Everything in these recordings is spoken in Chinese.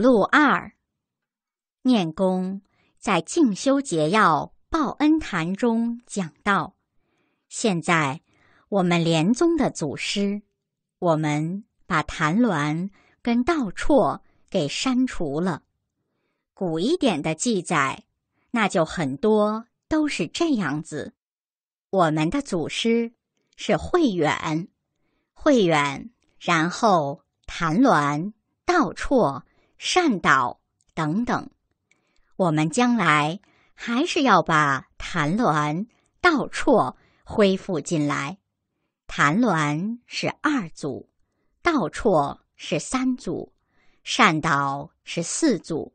录二，念公在《静修结要报恩谈》中讲到，现在我们莲宗的祖师，我们把谭鸾跟道绰给删除了。古一点的记载，那就很多都是这样子。我们的祖师是慧远，慧远，然后谭鸾、道绰。善导等等，我们将来还是要把谭鸾、道绰恢复进来。谭鸾是二组，道绰是三组，善导是四组。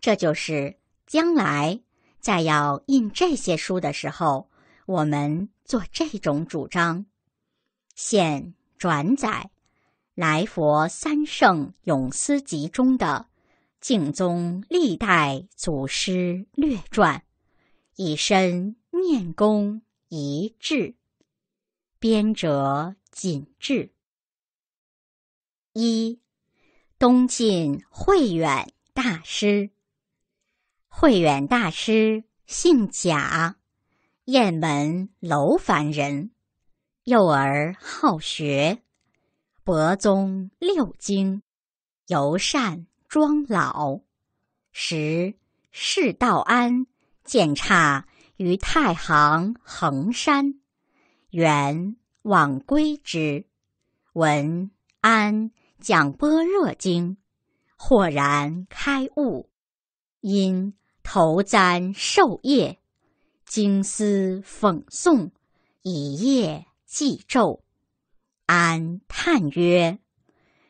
这就是将来在要印这些书的时候，我们做这种主张。现转载。《来佛三圣咏思集》中的《净宗历代祖师略传》，以身念功一致，编者谨致。一，东晋慧远大师。慧远大师姓贾，雁门楼烦人，幼而好学。薄综六经，尤善庄老。时释道安建刹于太行恒山，元往归之，闻安讲《般若经》，豁然开悟，因头簪受业，经思讽诵，以夜记昼。安叹曰：“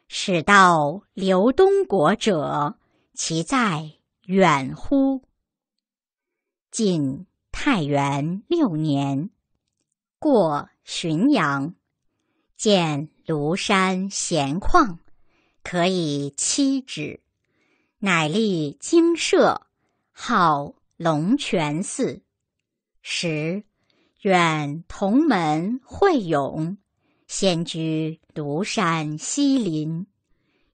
使到刘东国者，其在远乎？”晋太元六年，过浔阳，见庐山闲旷，可以栖止，乃立精舍，号龙泉寺。时远同门会咏。先居庐山西林，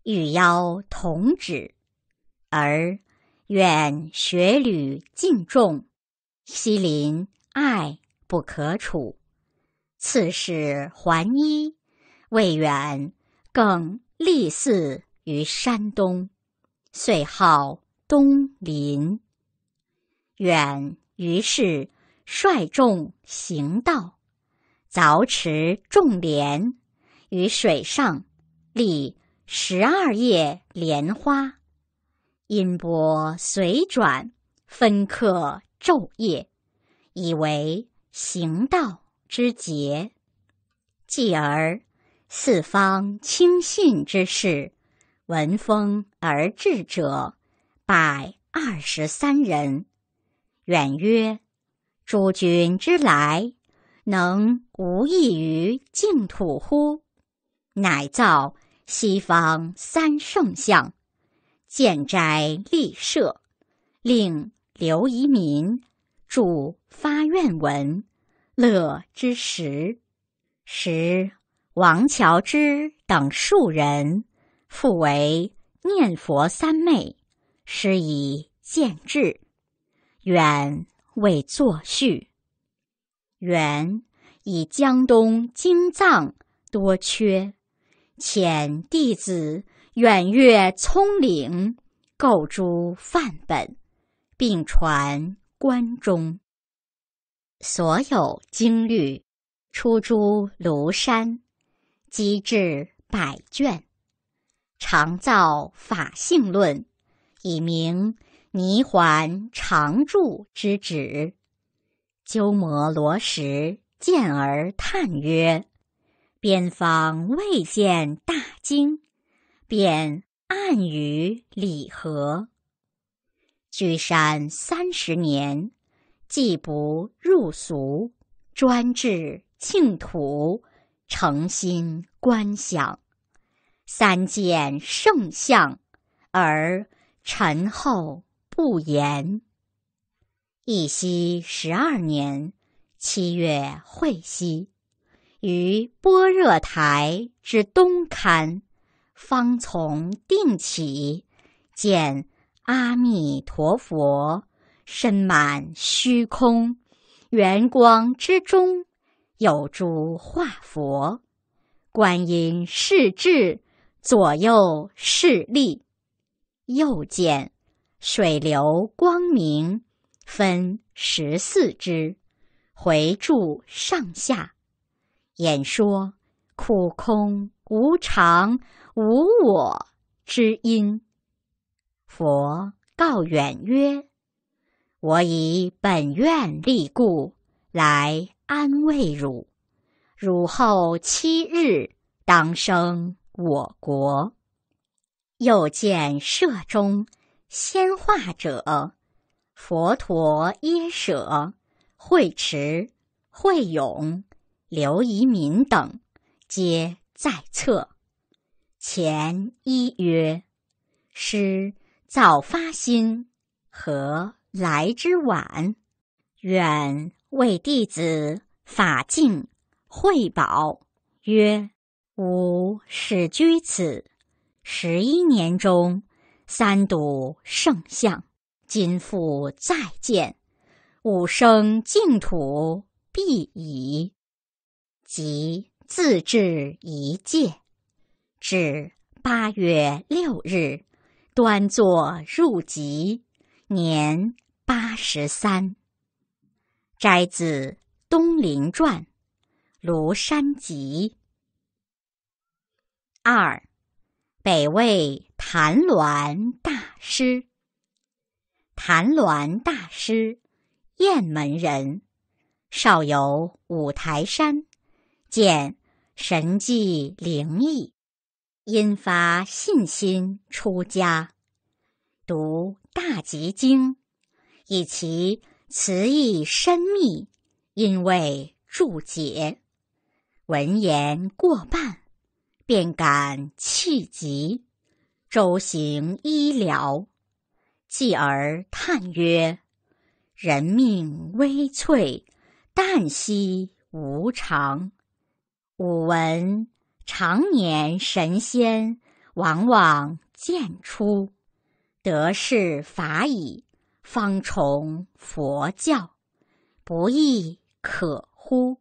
欲邀同止，而愿学侣尽众。西林爱不可处，次是还一，未远，更立寺于山东，遂号东林。远于是率众行道。凿池种莲，于水上立十二叶莲花，音波随转，分刻昼夜，以为行道之节。继而四方轻信之士，闻风而至者百二十三人。远曰：“诸君之来，能。”无异于净土乎？乃造西方三圣像，建斋立舍，令刘遗民著发愿文，乐之时，时王乔之等数人复为念佛三昧，施以见制，远为作序，远。以江东精藏多缺，遣弟子远越葱岭，购诸范本，并传关中。所有经律，出诸庐山，积至百卷。常造法性论，以明泥环常住之旨。鸠摩罗什。见而叹曰：“边方未见大惊，便暗语李和。居山三十年，既不入俗，专制庆土，诚心观想，三见圣相，而陈后不言。一夕十二年。”七月晦兮，于波若台之东龛，方从定起，见阿弥陀佛身满虚空，圆光之中有诸化佛，观音侍智，左右侍立。又见水流光明，分十四支。回住上下，演说苦空无常无我之因。佛告远曰：“我以本愿力故，来安慰汝。汝后七日当生我国。”又见舍中先化者，佛陀耶舍。惠持、惠勇、刘遗民等，皆在册。前一曰：“师早发心，何来之晚？”远为弟子法敬、慧宝曰：“吾始居此十一年中，三睹圣相，今复再见。”五生净土必矣，即自至一界，至八月六日，端坐入籍，年八十三。摘自《东林传》《庐山集》二，北魏谭鸾大师。谭鸾大师。雁门人，少游五台山，见神迹灵异，因发信心出家，读《大集经》，以其词意深密，因为注解，文言过半，便感气急，周行医疗，继而叹曰。人命微脆，旦夕无常。吾闻常年神仙，往往见出，得是法矣，方从佛教，不亦可乎？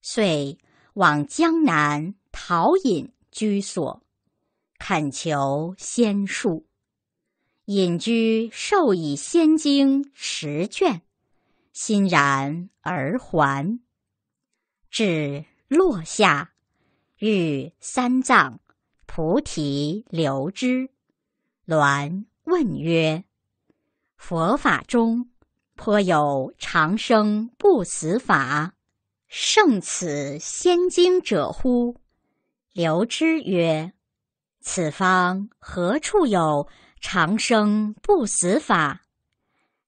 遂往江南陶隐居所，恳求仙术。隐居受以仙经十卷，欣然而还。至落下，遇三藏菩提留之。鸾问曰：“佛法中颇有长生不死法，胜此仙经者乎？”留之曰：“此方何处有？”长生不死法，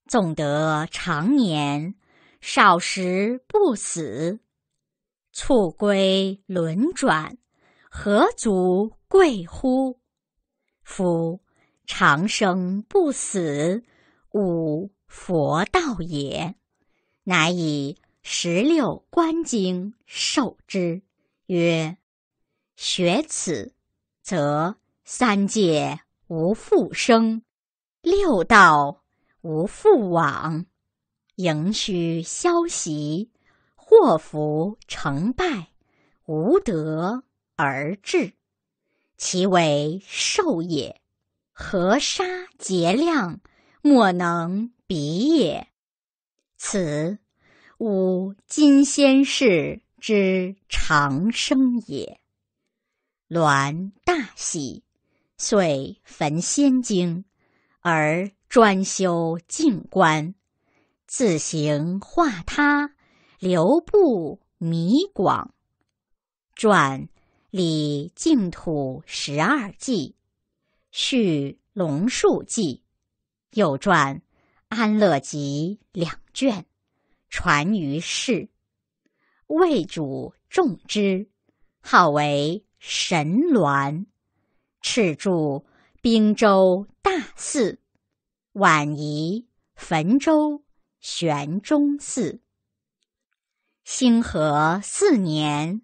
纵得长年，少时不死，促归轮转，何足贵乎？夫长生不死，吾佛道也。乃以十六观经授之，曰：学此，则三界。无复生，六道无复往，盈虚消息，祸福成败，无德而至，其为寿也，河沙劫量，莫能比也。此吾今先世之长生也。栾大喜。遂焚仙经，而专修静观，自行化他，留步弥广。传《李净土十二记》，续《龙树记》，又传《安乐集》两卷，传于世。魏主重之，号为神鸾。敕住滨州大寺，晚仪汾州玄中寺。兴和四年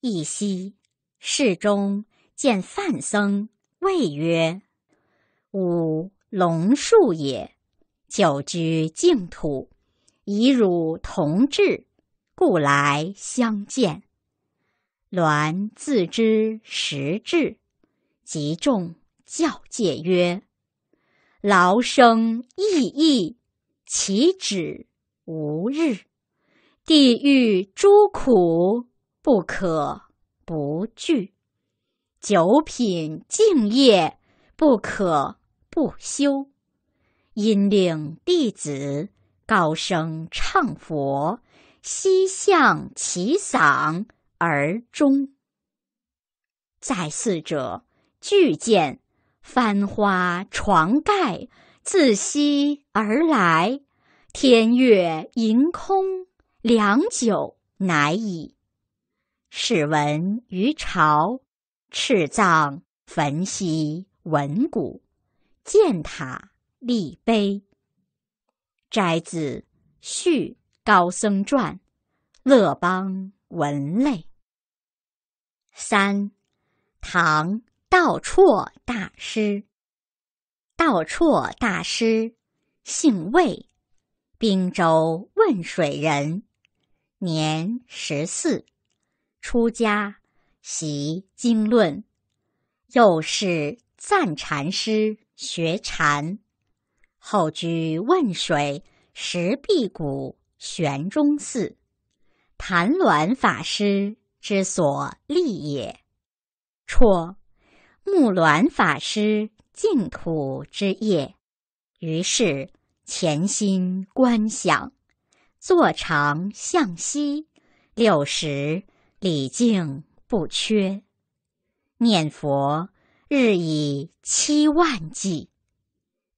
一夕，寺中见范僧，谓曰：“吾龙树也，久居净土，以汝同志，故来相见。”鸾自知实至。即众教诫曰：“劳生亿亿，其止无日；地狱诸苦，不可不惧；九品净业，不可不修。”因令弟子高声唱佛，悉向其嗓而终。在四者。巨舰，翻花，床盖自西而来；天月盈空，良久乃已。始闻于朝，赤葬焚兮，文骨建塔立碑。摘自《续高僧传》，乐邦文类。三，唐。道绰大师，道绰大师，姓魏，滨州汶水人，年十四，出家习经论，又是赞禅师学禅，后居汶水石壁谷玄中寺，谭鸾法师之所立也。绰。木鸾法师净土之夜，于是潜心观想，坐长向西，六十里敬不缺，念佛日以七万计，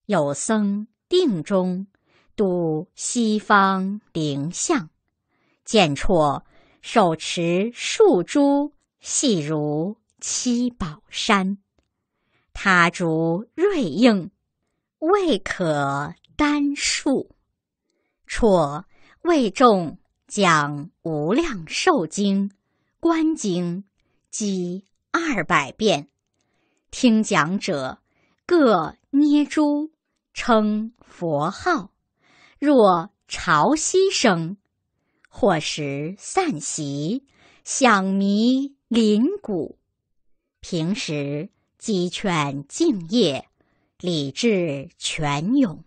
有僧定中度西方灵相，见绰手持数珠，细如。七宝山，他竹瑞应，未可单数。绰未众讲无量寿经、观经，积二百遍。听讲者各捏珠，称佛号。若潮汐声，或时散席，响弥林谷。平时鸡犬敬业，礼智泉涌；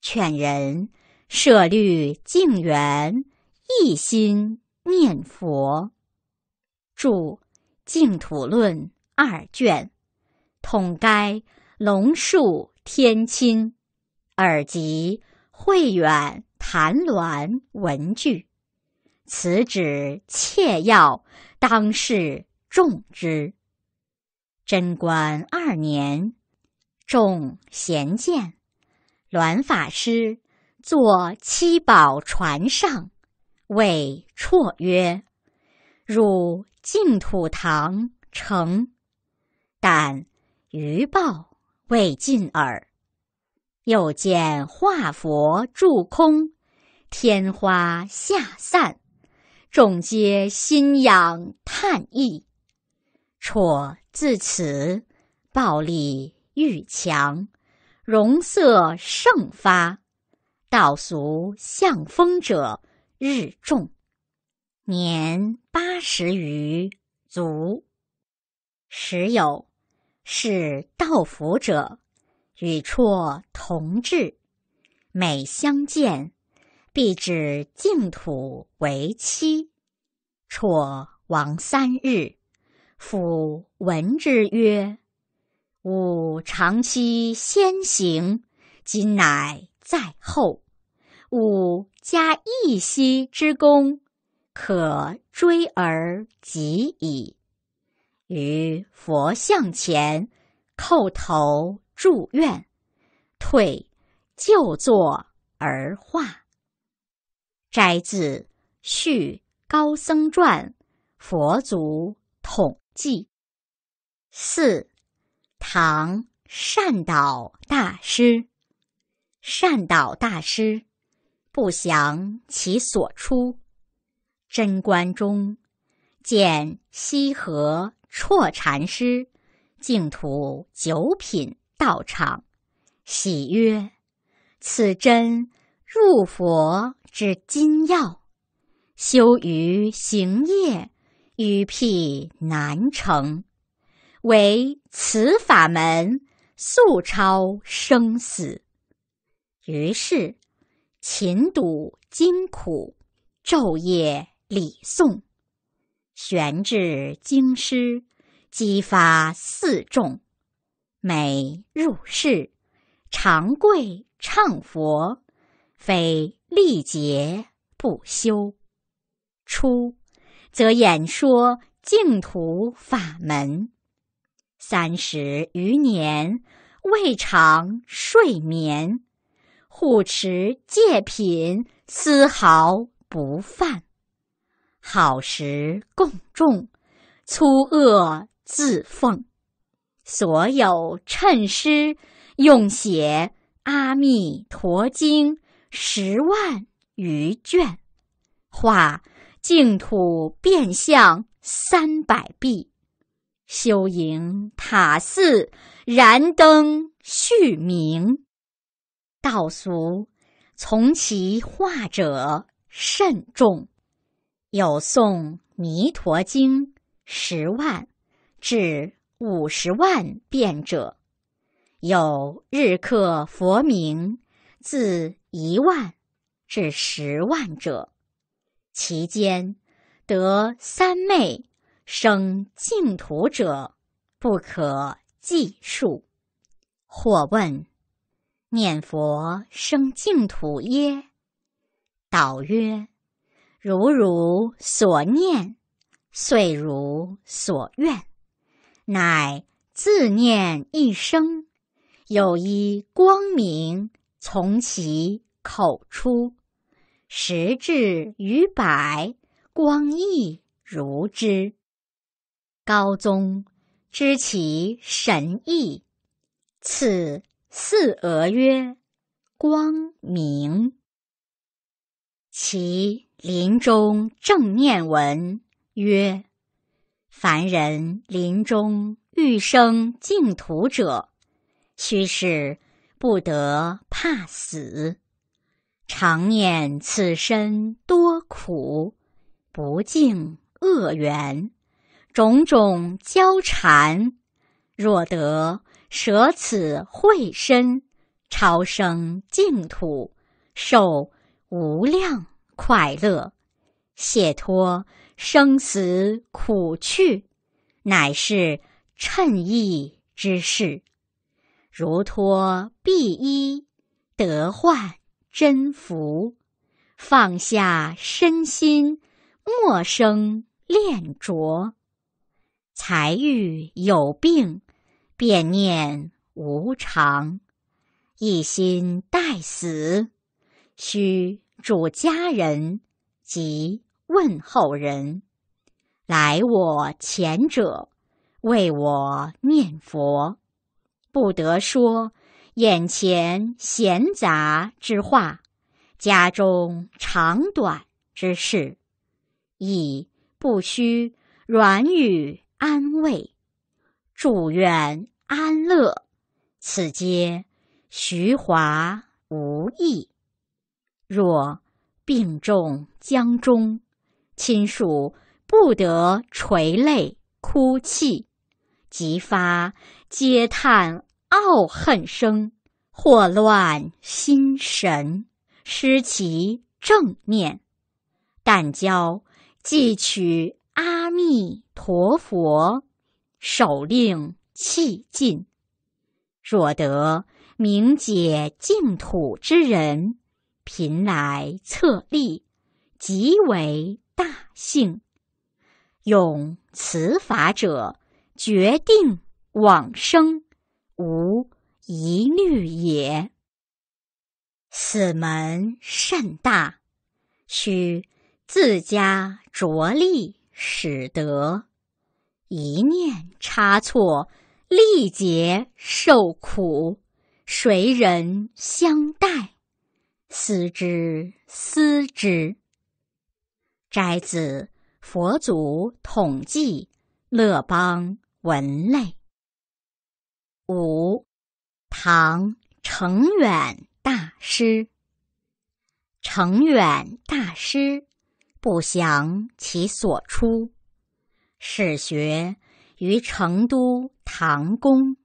劝人设律敬缘，一心念佛。著《净土论》二卷，统该龙树天亲，耳及慧远谭鸾文句，此旨切要，当世重之。贞观二年，众贤见，鸾法师坐七宝船上，谓绰曰：“汝净土堂成，但余报未尽耳。”又见化佛住空，天花下散，众皆心仰叹意。绰。自此，暴力愈强，容色盛发，道俗向风者日众。年八十余卒。时有是道服者，与绰同志，每相见，必指净土为妻。绰亡三日。夫闻之曰：“吾长期先行，今乃在后。吾加一息之功，可追而及矣。”于佛像前叩头祝愿，退就坐而化。摘自《续高僧传》，佛祖统。记四，唐善导大师，善导大师不详其所出。贞观中，见西河绰禅师净土九品道场，喜曰：“此真入佛之金要，修于行业。”余僻难成，唯此法门速超生死。于是勤笃精苦，昼夜礼诵，玄至经师，激发四众。每入室，常跪唱佛，非力竭不休。出。则演说净土法门三十余年，未尝睡眠，护持戒品丝毫不犯，好时共重，粗恶自奉，所有趁师用写阿弥陀经十万余卷，画。净土变相三百壁，修营塔寺，燃灯续明。道俗从其画者甚众，有诵弥陀经十万至五十万遍者，有日刻佛名自一万至十万者。其间，得三昧生净土者不可计数。或问：“念佛生净土耶？”导曰：“如如所念，遂如所愿。乃自念一生，有一光明从其口出。”时至于百，光亦如之。高宗知其神异，赐四额曰“光明”。其临终正念文曰：“凡人临终欲生净土者，须是不得怕死。”常念此身多苦，不净恶缘种种交缠。若得舍此慧身，超生净土，受无量快乐，解脱生死苦趣，乃是趁意之事。如脱敝衣，得患。真福，放下身心，莫生恋着；财欲有病，便念无常。一心待死，须主家人及问候人。来我前者，为我念佛，不得说。眼前闲杂之话，家中长短之事，已不须软语安慰，祝愿安乐。此皆徐华无意。若病重将终，亲属不得垂泪哭泣，即发嗟叹。傲恨生，惑乱心神，失其正念。但教既取阿弥陀佛，手令气尽。若得明解净土之人，频来策力，即为大幸。用此法者，决定往生。无一虑也。此门甚大，须自家着力，使得一念差错，历劫受苦，谁人相待？思之思之。摘自佛祖统计乐邦文类。五，唐程远大师。程远大师不详其所出，始学于成都唐公，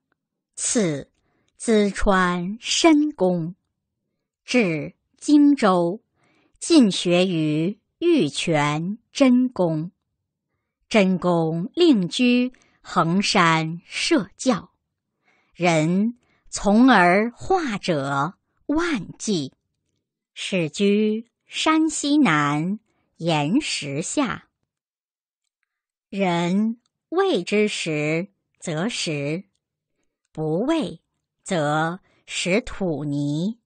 赐淄川申公，至荆州，进学于玉泉真公。真公另居衡山设教。人从而化者万计，始居山西南岩石下。人畏之时则食，不畏则食土泥。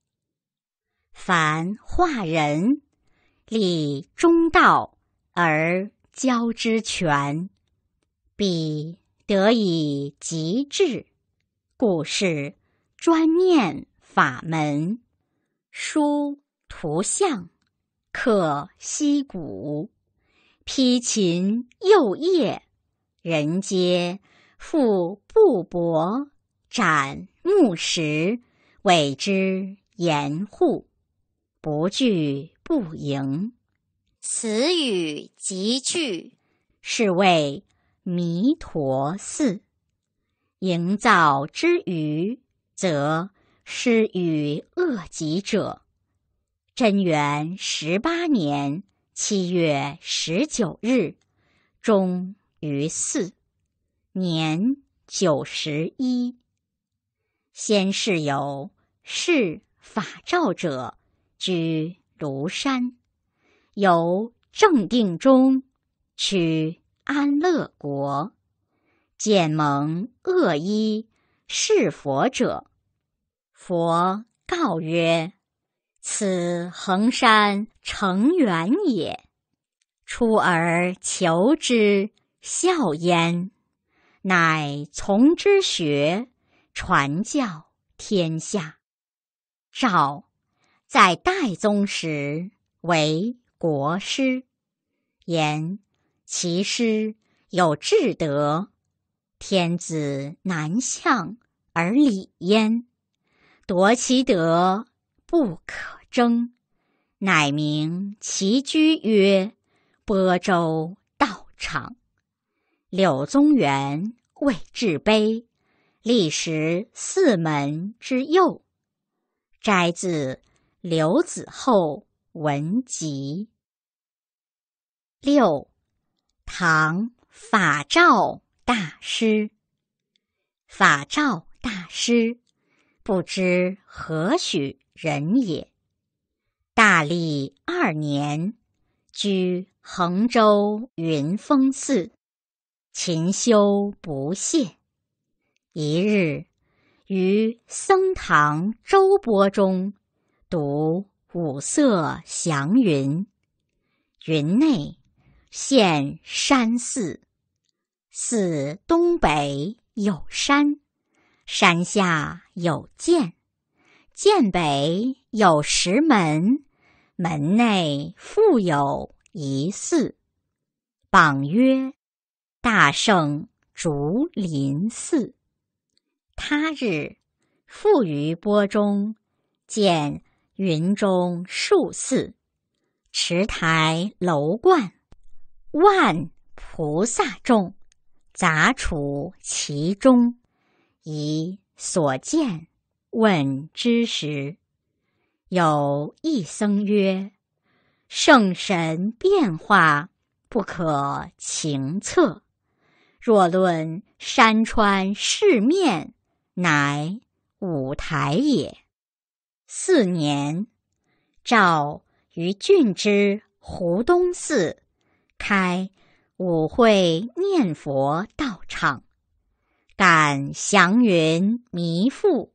凡化人，立中道而交之全，彼得以极致。故事，专念法门，书图像，刻溪谷，披琴又叶，人皆复布帛，斩木石，为之严护，不惧不迎。词语集句，是谓弥陀寺。营造之余，则施与恶疾者。贞元十八年七月十九日，终于寺，年九十一。先世有事法照者，居庐山；由正定中，取安乐国。见蒙恶衣是佛者，佛告曰：“此恒山成缘也。”出而求之，笑焉，乃从之学，传教天下。赵在代宗时为国师，言其师有至德。天子南向而礼焉，夺其德不可争，乃名其居曰播州道场。柳宗元为制碑，立石四门之右。摘自《刘子厚文集》。六，唐法照。大师，法照大师，不知何许人也。大历二年，居衡州云峰寺，勤修不懈。一日，于僧堂周波中读五色祥云，云内现山寺。寺东北有山，山下有涧，涧北有石门，门内复有一寺，榜曰“大圣竹林寺”。他日复于波中见云中数寺，池台楼观，万菩萨众。杂处其中，以所见问之时，有一僧曰：“圣神变化不可情测，若论山川世面，乃五台也。”四年，赵于郡之湖东寺开。舞会念佛道场，感祥云弥覆，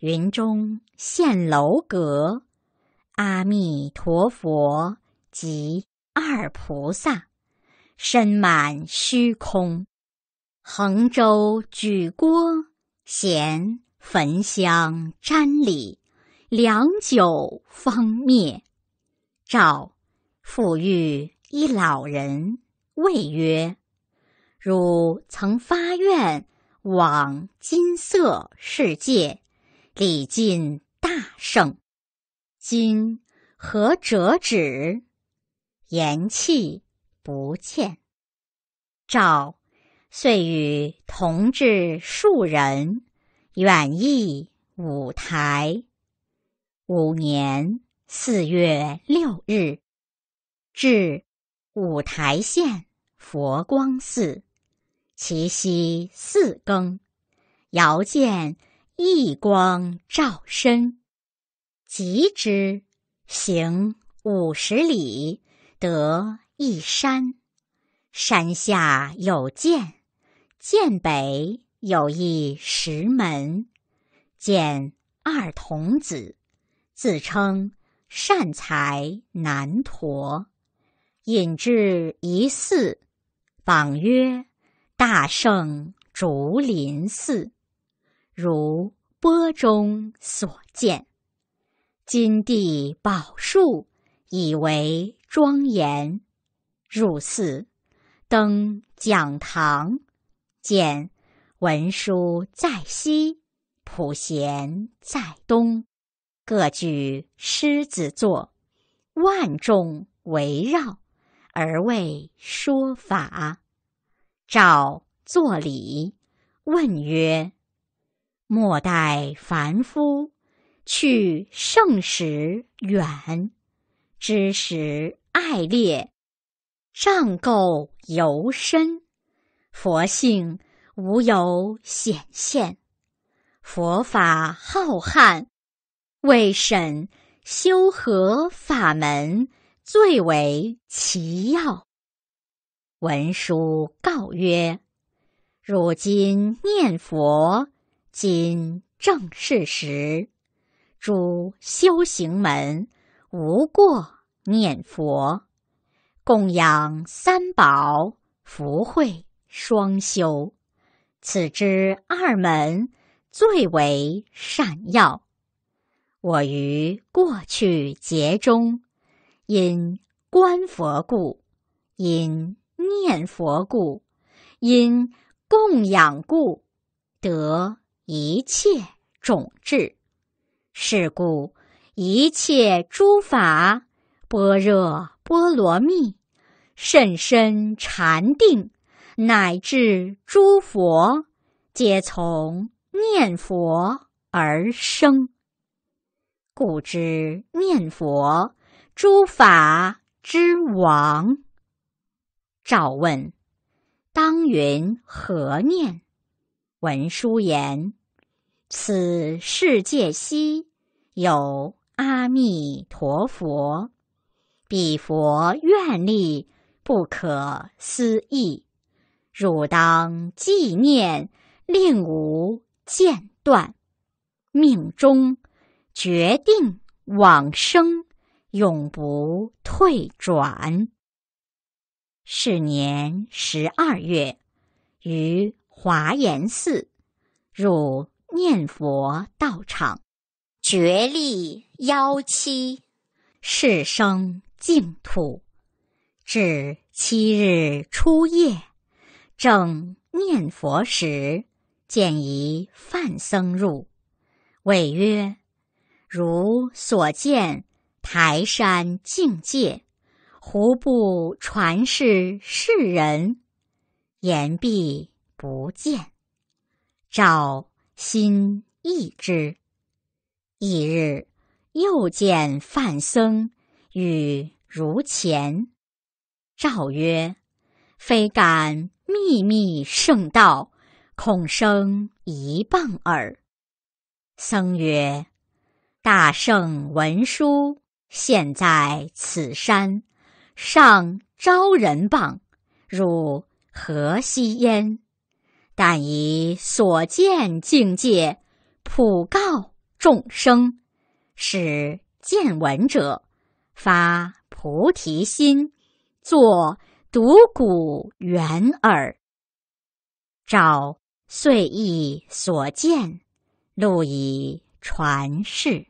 云中现楼阁。阿弥陀佛及二菩萨，身满虚空，横舟举锅，衔焚香瞻礼，良久方灭。照富裕一老人。谓曰：“汝曾发愿往金色世界，礼尽大圣，今何折止？言气不见。”赵遂与同治数人远逸五台。五年四月六日，至。五台县佛光寺，其夕四更，遥见一光照身。及之，行五十里，得一山。山下有涧，涧北有一石门。见二童子，自称善财难陀。引至一寺，榜曰“大圣竹林寺”，如波中所见。金地宝树，以为庄严。入寺，登讲堂，见文殊在西，普贤在东，各具狮子座，万众围绕。而为说法，照作礼，问曰：“莫待凡夫，去圣时远，知时爱列，障垢犹深。佛性无有显现，佛法浩瀚，为审修何法门？”最为奇要，文殊告曰：“如今念佛，今正是时。诸修行门，无过念佛，供养三宝，福慧双修。此之二门，最为善要。我于过去劫中。”因观佛故，因念佛故，因供养故，得一切种智。是故一切诸法般若波罗蜜甚深禅定，乃至诸佛皆从念佛而生。故知念佛。诸法之王，赵问当云何念？文殊言：此世界悉有阿弥陀佛，彼佛愿力不可思议，汝当纪念，令吾间断，命中决定往生。永不退转。是年十二月，于华严寺，入念佛道场，觉立幺七，是生净土。至七日初夜，正念佛时，见一范僧入，谓曰：“如所见。”台山境界，胡不传世世人？言必不见，赵心异之。翌日，又见范僧与如前。赵曰：“非敢秘密圣道，恐生疑谤耳。”僧曰：“大圣文殊。”现在此山上招人谤，汝何惜焉？但以所见境界普告众生，使见闻者发菩提心，作独古远耳。照遂意所见，录以传世。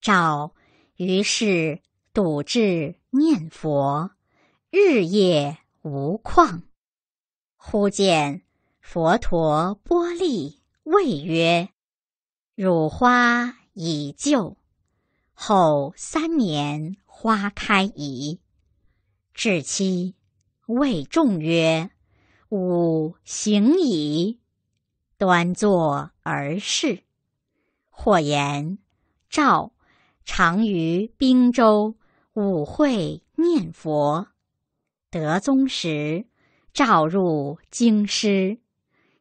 照。于是笃志念佛，日夜无旷。忽见佛陀波利谓曰：“汝花已旧，后三年花开矣。”至期，谓众曰：“吾行矣。”端坐而视。”或言照常于滨州舞会念佛，德宗时召入京师，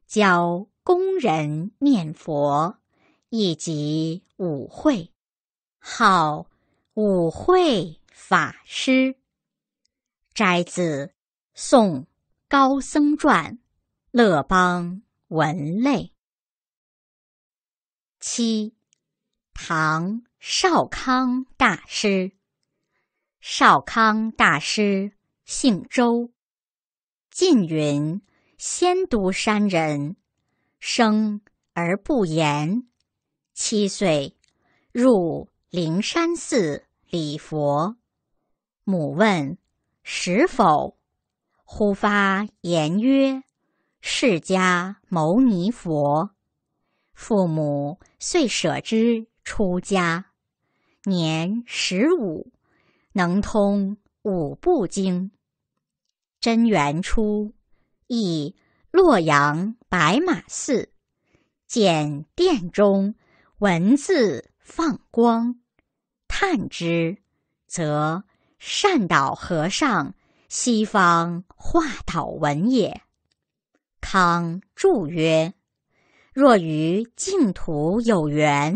教工人念佛以及舞会，号舞会法师。摘自《宋高僧传》，乐邦文类。七，唐。少康大师，少康大师姓周，晋云仙都山人，生而不言，七岁入灵山寺礼佛，母问是否，忽发言曰：“释迦牟尼佛。”父母遂舍之出家。年十五，能通五部经。贞元初，诣洛阳白马寺，见殿中文字放光，探之，则善导和尚西方化导文也。康注曰：“若与净土有缘。”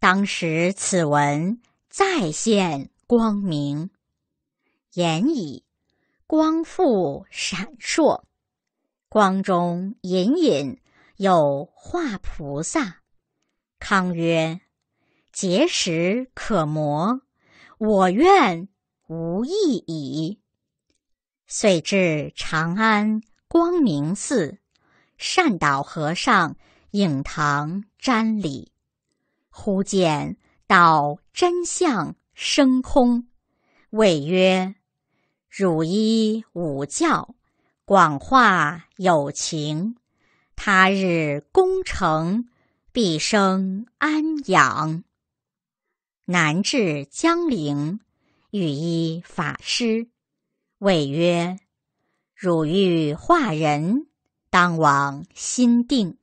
当时此文再现光明，言以光复闪烁，光中隐隐有化菩萨。康曰：“结石可磨，我愿无益矣。”遂至长安光明寺，善导和尚影堂瞻礼。忽见到真相升空，谓曰：“汝依五教，广化有情。他日功成，必生安养。”南至江陵，遇一法师，谓曰：“汝欲化人，当往心定，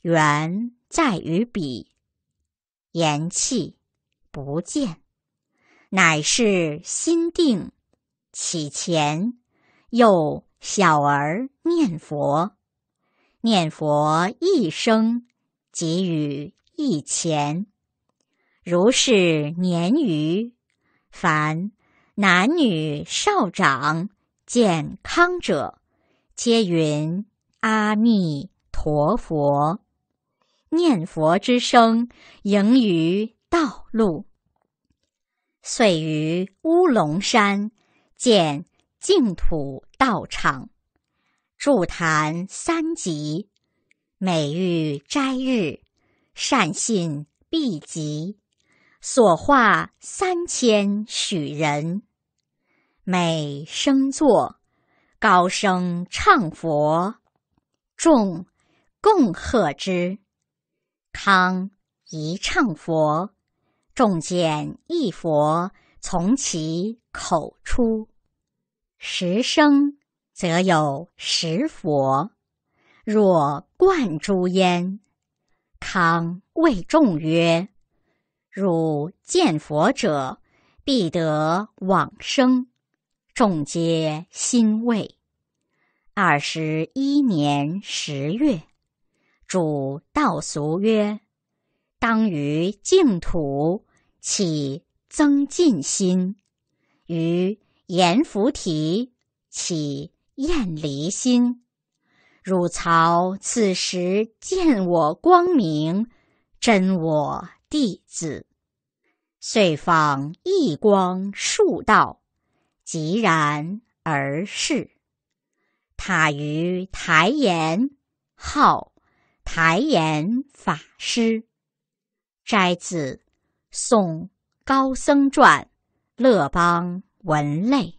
缘在于彼。”言气不见，乃是心定起前，又小儿念佛，念佛一生，给予一钱。如是年余，凡男女少长健康者，皆云阿弥陀佛。念佛之声盈于道路，遂于乌龙山建净土道场，筑坛三级。每遇斋日，善信必集，所化三千许人，每生坐，高声唱佛，众共贺之。康一唱佛，众见一佛从其口出，十声则有十佛。若贯诸焉，康谓众曰：“汝见佛者，必得往生。”众皆欣慰。二十一年十月。主道俗曰：“当于净土起增进心，于阎浮提，起厌离心。汝曹此时见我光明，真我弟子。遂访一光数道，即然而逝。塔于台言号。”台言法师，摘自《宋高僧传》乐邦文类。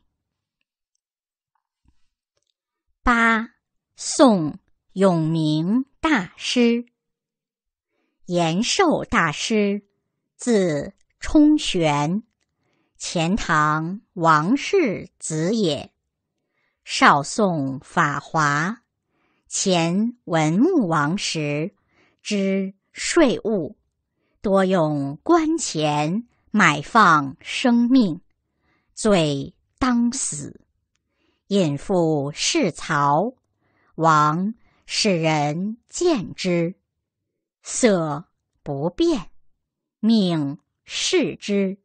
八宋永明大师延寿大师，字冲玄，钱塘王氏子也。少诵《法华》。前文穆王时，之税务多用官钱买放生命，罪当死。引父侍曹王使人见之，色不变，命视之，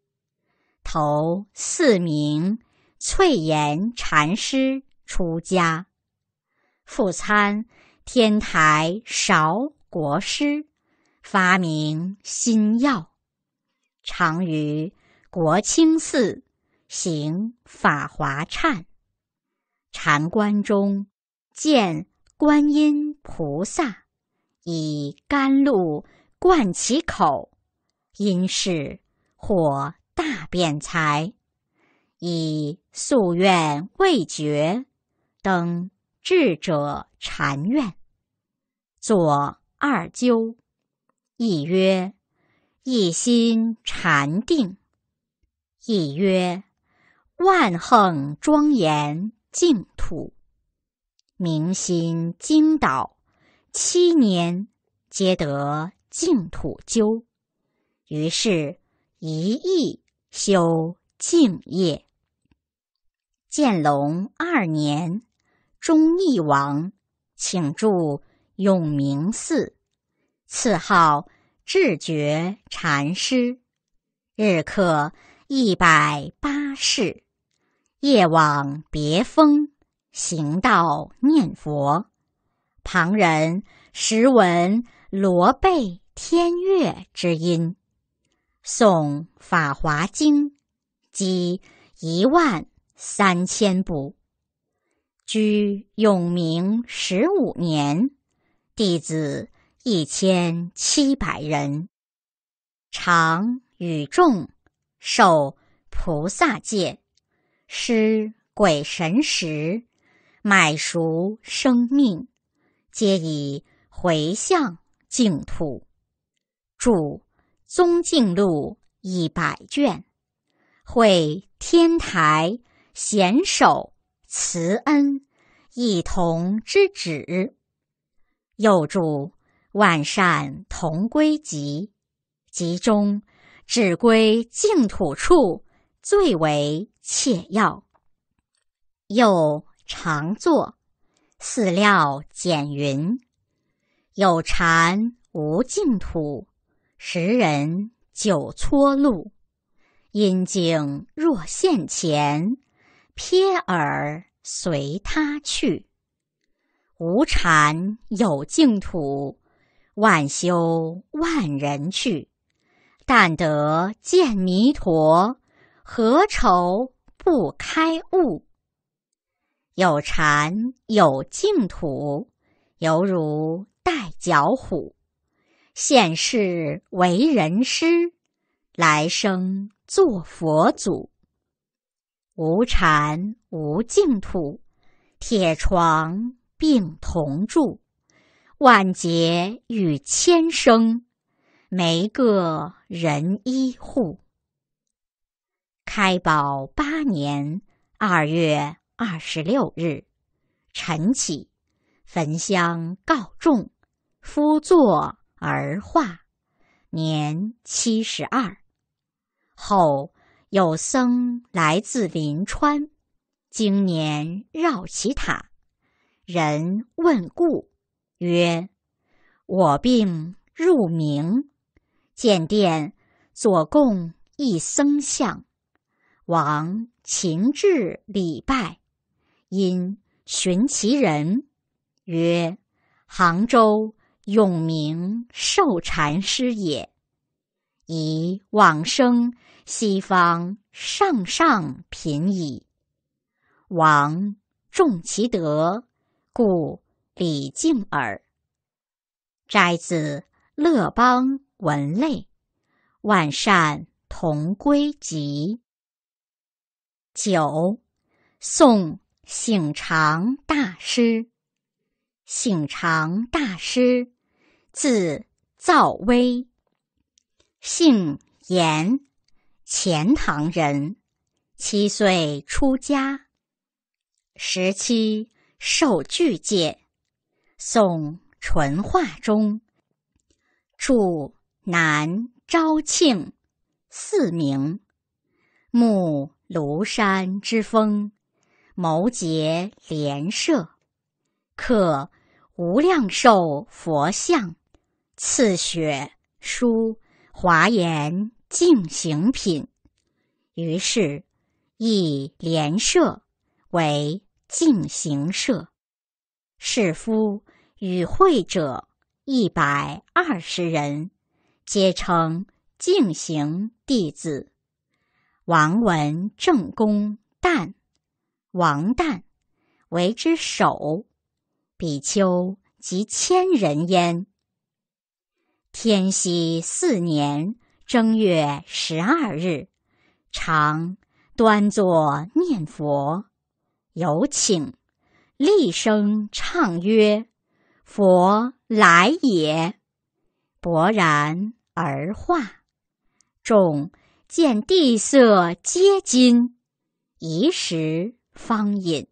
头四名翠岩禅师出家。复参天台韶国师，发明新药，常于国清寺行法华忏，禅观中见观音菩萨，以甘露灌其口，因是获大辩才，以夙愿未绝，登。智者禅院左二鸠，亦曰一心禅定，亦曰万横庄严净土，明心经岛七年，皆得净土究。于是一意修净业。建隆二年。忠义王，请住永明寺，赐号智觉禅师，日课一百八事，夜往别峰行道念佛，旁人时闻罗背天乐之音，诵《法华经》，积一万三千部。居永明十五年，弟子一千七百人。常与众受菩萨戒，施鬼神食，买赎生命，皆以回向净土。著《宗镜录》一百卷，会天台贤首。慈恩一同之旨，又著万善同归集，集中只归净土处最为切要。又常作饲料简云：有禅无净土，十人九蹉路；阴景若现前。瞥耳随他去，无禅有净土，万修万人去；但得见弥陀，何愁不开悟？有禅有净土，犹如带角虎；现世为人师，来生做佛祖。无禅无净土，铁床并铜柱，万劫与千生，没个人依怙。开宝八年二月二十六日，晨起焚香告众，夫坐而化，年七十二。后。有僧来自临川，经年绕其塔。人问故，曰：“我病入明，见殿左供一僧像，王秦至礼拜，因寻其人，曰：‘杭州永明寿禅师也，以往生。’”西方上上品矣，王重其德，故礼敬耳。摘自《乐邦文类》，万善同归集。九，宋醒常大师，醒常大师，字造微，姓严。钱塘人，七岁出家，十七受具戒，宋淳化中，住南昭庆寺，名慕庐山之风，谋结连社，刻无量寿佛像，赐雪书华严。净行品，于是以连舍为净行舍，士夫与会者一百二十人，皆称净行弟子。王文正公旦，王旦为之首，比丘及千人焉。天熙四年。正月十二日，常端坐念佛，有请，厉声唱曰：“佛来也！”勃然而化，众见地色皆金，疑时方隐。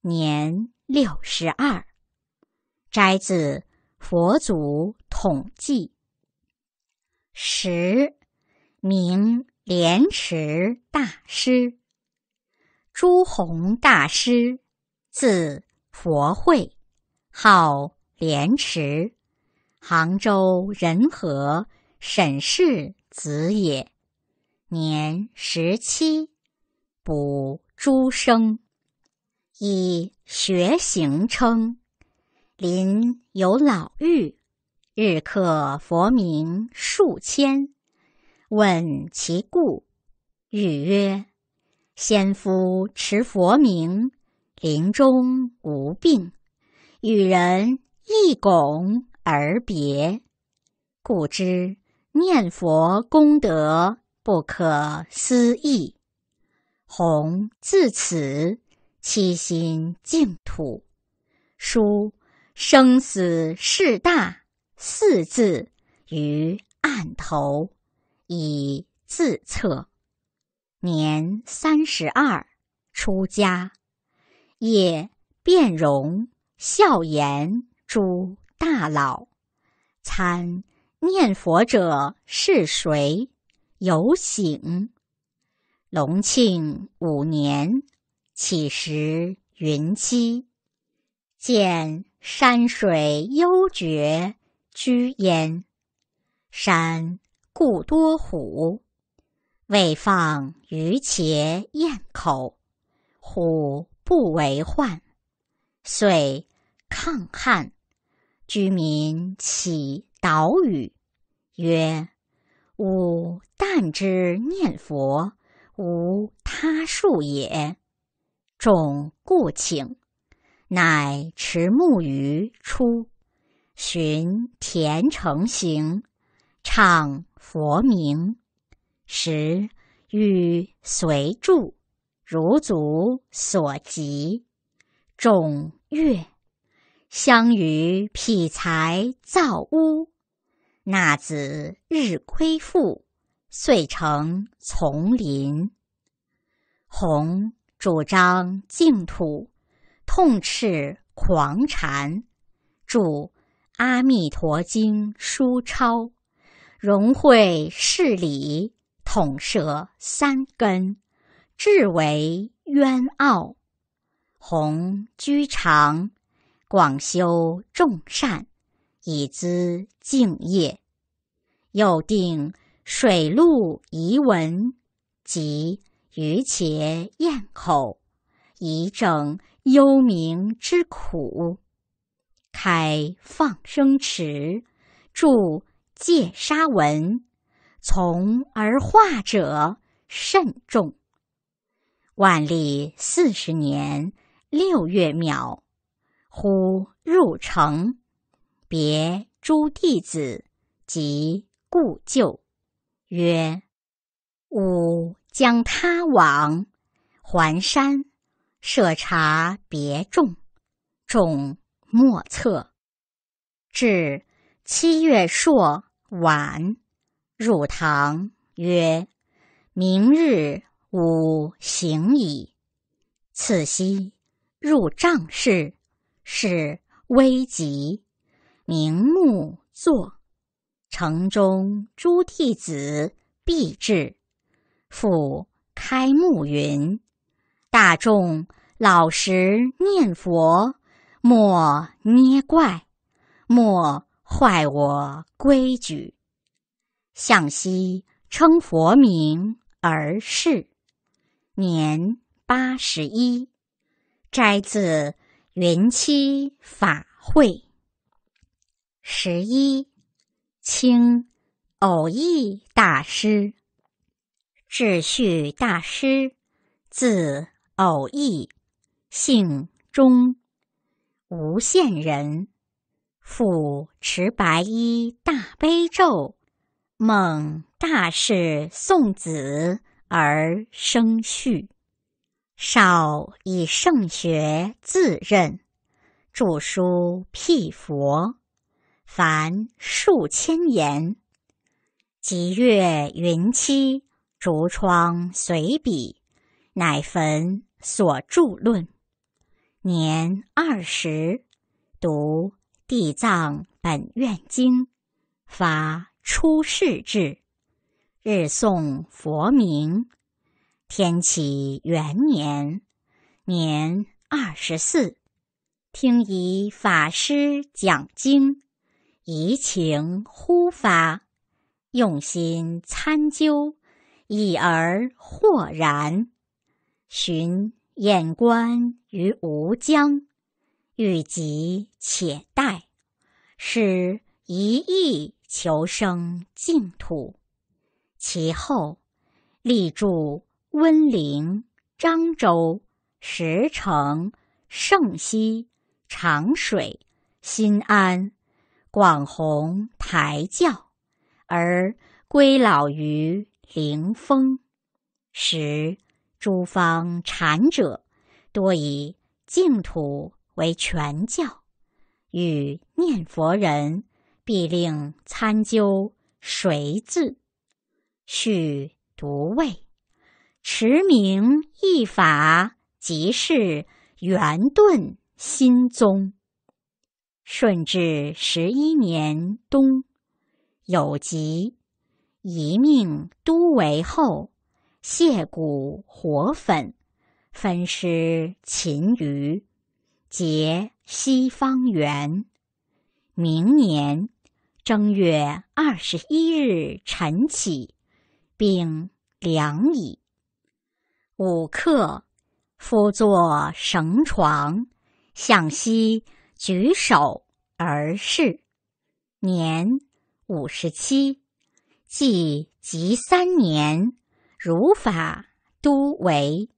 年六十二，摘自《佛祖统记》。十名莲池大师，朱洪大师，字佛慧，号莲池，杭州仁和沈氏子也，年十七，补诸生，以学行称，临有老妪。日刻佛名数千，问其故，语曰：“先夫持佛名，临终无病，与人一拱而别，故知念佛功德不可思议。”弘自此七心净土，书生死事大。四字于案头，以自测。年三十二，出家，夜变容笑言诸大佬，参念佛者是谁？有醒。隆庆五年，起时云栖，见山水幽绝。居焉，山故多虎。未放鱼，且咽口，虎不为患。遂抗旱，居民起岛屿，曰：“吾但之念佛，无他术也。”众故请，乃持木鱼出。寻田成行，唱佛名时，与随住如足所及，众月相与辟财造屋，纳子日亏复，遂成丛林。弘主张净土，痛斥狂禅，著。《阿弥陀经》书抄，融会事理，统摄三根，至为渊奥。弘居常广修众善，以资敬业；又定水陆遗文及余且咽口，以拯幽冥之苦。开放生池，著戒杀文，从而化者甚众。万历四十年六月秒，忽入城，别诸弟子及故旧，曰：“吾将他往，还山设茶别众。”众。莫测。至七月朔晚，入堂曰：“明日吾行矣。”次夕入帐室，是危急。明目坐，城中诸弟子必至。复开目云：“大众老实念佛。”莫捏怪，莫坏我规矩。向西称佛名而逝，年八十一。摘自云栖法会。十一，清偶义大师，智旭大师，字偶义，姓钟。无限人，父持白衣大悲咒，母大士送子而生序，少以圣学自任，著书辟佛，凡数千言。即月云期，竹窗随笔，乃焚所著论。年二十，读《地藏本愿经》，发出世志，日诵佛名。天启元年，年二十四，听一法师讲经，怡情忽发，用心参究，已而豁然，寻眼观。于吴江欲急且待，使一意求生净土。其后立住温陵、漳州、石城、圣溪、长水、新安、广弘台教，而归老于灵峰，时诸方禅者。多以净土为全教，与念佛人必令参究谁字，续读位，持名一法，即是圆顿心宗。顺治十一年冬，有疾，遗命都为后，谢骨活粉。分尸禽鱼，结西方缘。明年正月二十一日晨起，并凉矣。午刻，夫坐绳床，向西举手而视。年五十七，即即三年，如法都为。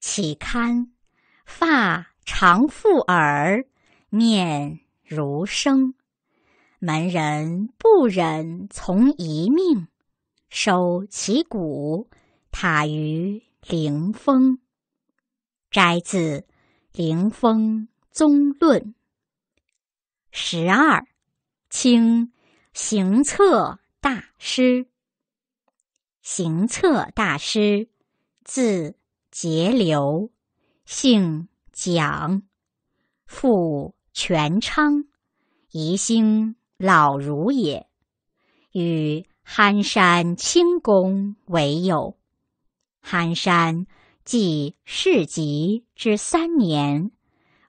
岂堪发长覆耳，面如生。门人不忍从一命，收其骨塔于灵峰。摘自《灵峰宗论》十二，清行策大师。行策大师，字。节流，姓蒋，父全昌，宜兴老儒也。与寒山清公为友。寒山即世吉之三年，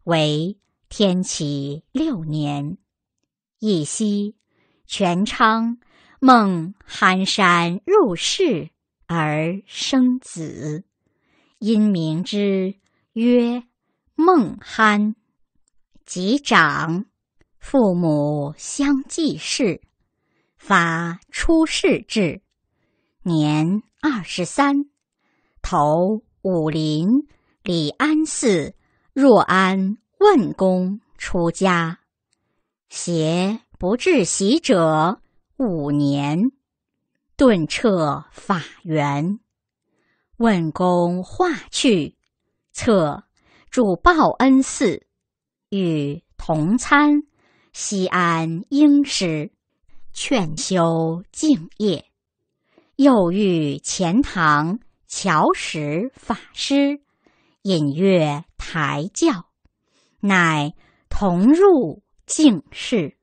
为天启六年。一夕，全昌梦寒山入室而生子。因名之曰孟憨。及长，父母相继逝，发出世志，年二十三，投武林李安寺若安问公出家，学不至喜者五年，顿彻法源。问公化去，策住报恩寺，与同参西安英师，劝修敬业。又遇钱塘乔石法师，引月台教，乃同入净室，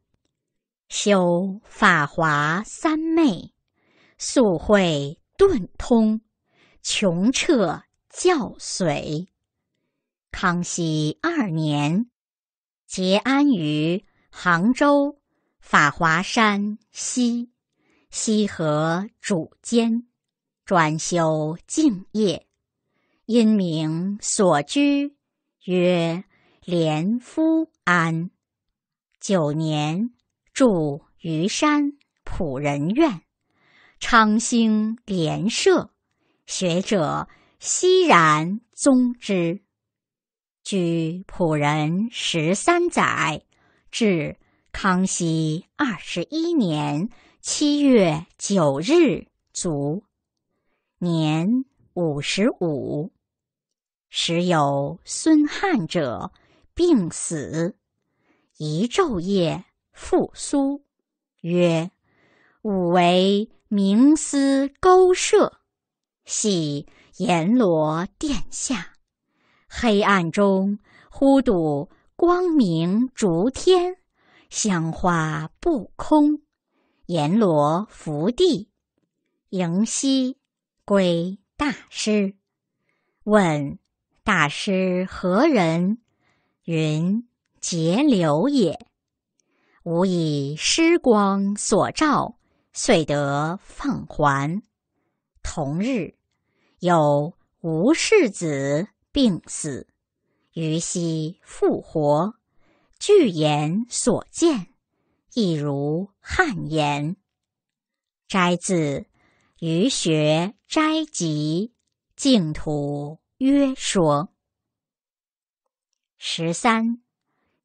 修法华三昧，速会顿通。穷彻教髓。康熙二年，结安于杭州法华山西西河渚间，专修净业，因名所居曰莲夫庵。九年，住于山普仁院昌兴莲社。学者悉然宗之，居仆仁十三载，至康熙二十一年七月九日卒，年五十五。时有孙汉者病死，一昼夜复苏，曰：“吾为冥思勾摄。”系阎罗殿下，黑暗中忽睹光明烛天，香花不空，阎罗伏地迎西归大师，问大师何人？云劫流也。吾以诗光所照，遂得放还。同日。有吴氏子病死，于西复活，据言所见，亦如汉言。摘自《于学斋集·净土约说》。十三，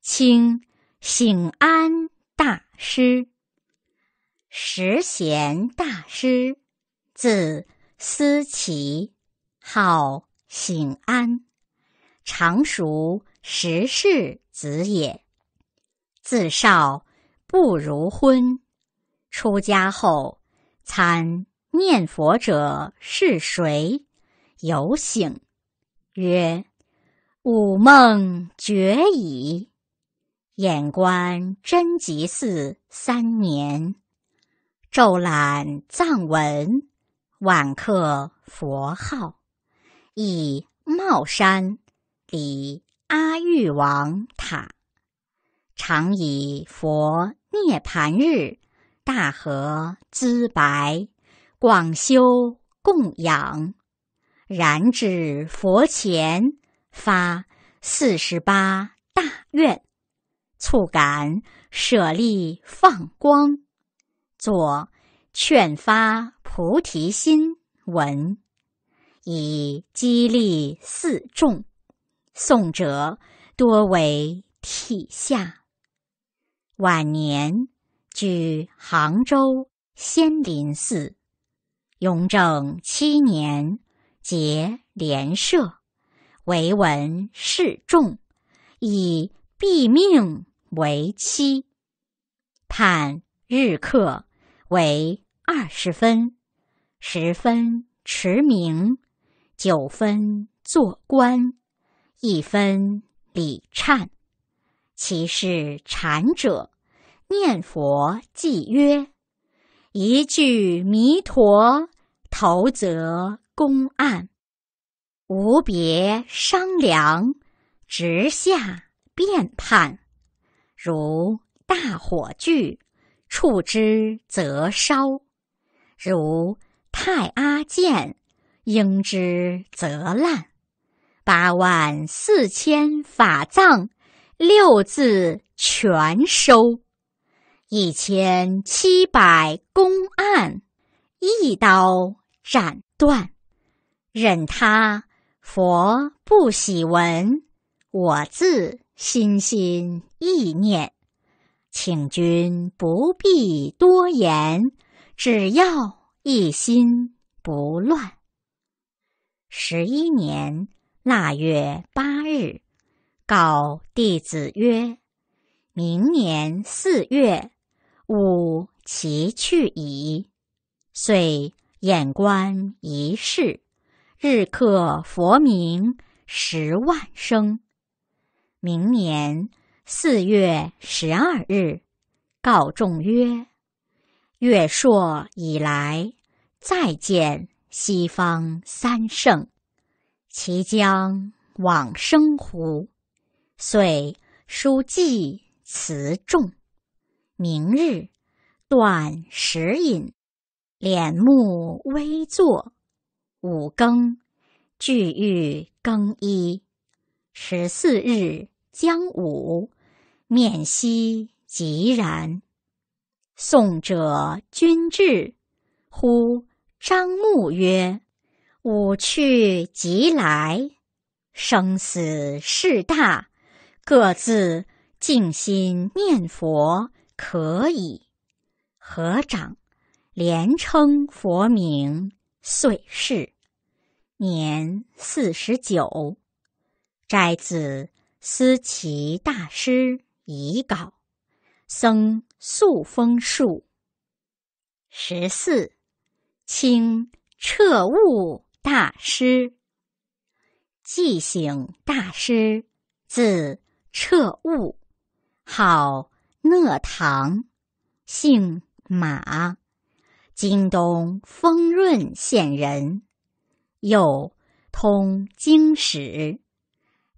清醒安大师，十贤大师，字。思齐，号醒安，常熟十氏子也。自少不如婚，出家后参念佛者，是谁？有醒曰：“吾梦觉矣。”眼观真吉寺三年，昼览藏文。晚刻佛号，以茂山，礼阿育王塔，常以佛涅盘日大河资白广修供养，燃至佛前发四十八大愿，触感舍利放光，左。劝发菩提心文，以激励四众。诵者多为体下。晚年居杭州仙林寺。雍正七年，结莲社，为文示众，以毙命为期。盼日客为。二十分，十分驰名；九分做官，一分礼忏。其是禅者，念佛即曰一句弥陀，投则公案，无别商量，直下便判，如大火炬，触之则烧。如太阿剑，应之则烂；八万四千法藏，六字全收；一千七百公案，一刀斩断。任他佛不喜闻，我自心心意念，请君不必多言。只要一心不乱。十一年腊月八日，告弟子曰：“明年四月，吾其去矣。遂演观仪式，日刻佛名十万声。明年四月十二日，告众曰。”月朔以来，再见西方三圣，其将往生乎？遂书寄辞众。明日断食饮，脸目微坐。五更俱欲更衣。十四日将午，面息即然。送者君至，呼张目曰：“吾去即来，生死事大，各自静心念佛可以。”合掌，连称佛名，遂逝。年四十九。摘自思齐大师遗稿。僧。素风树，十四，清彻悟大师，即醒大师，字彻悟，号讷堂，姓马，京东丰润县人，又通经史，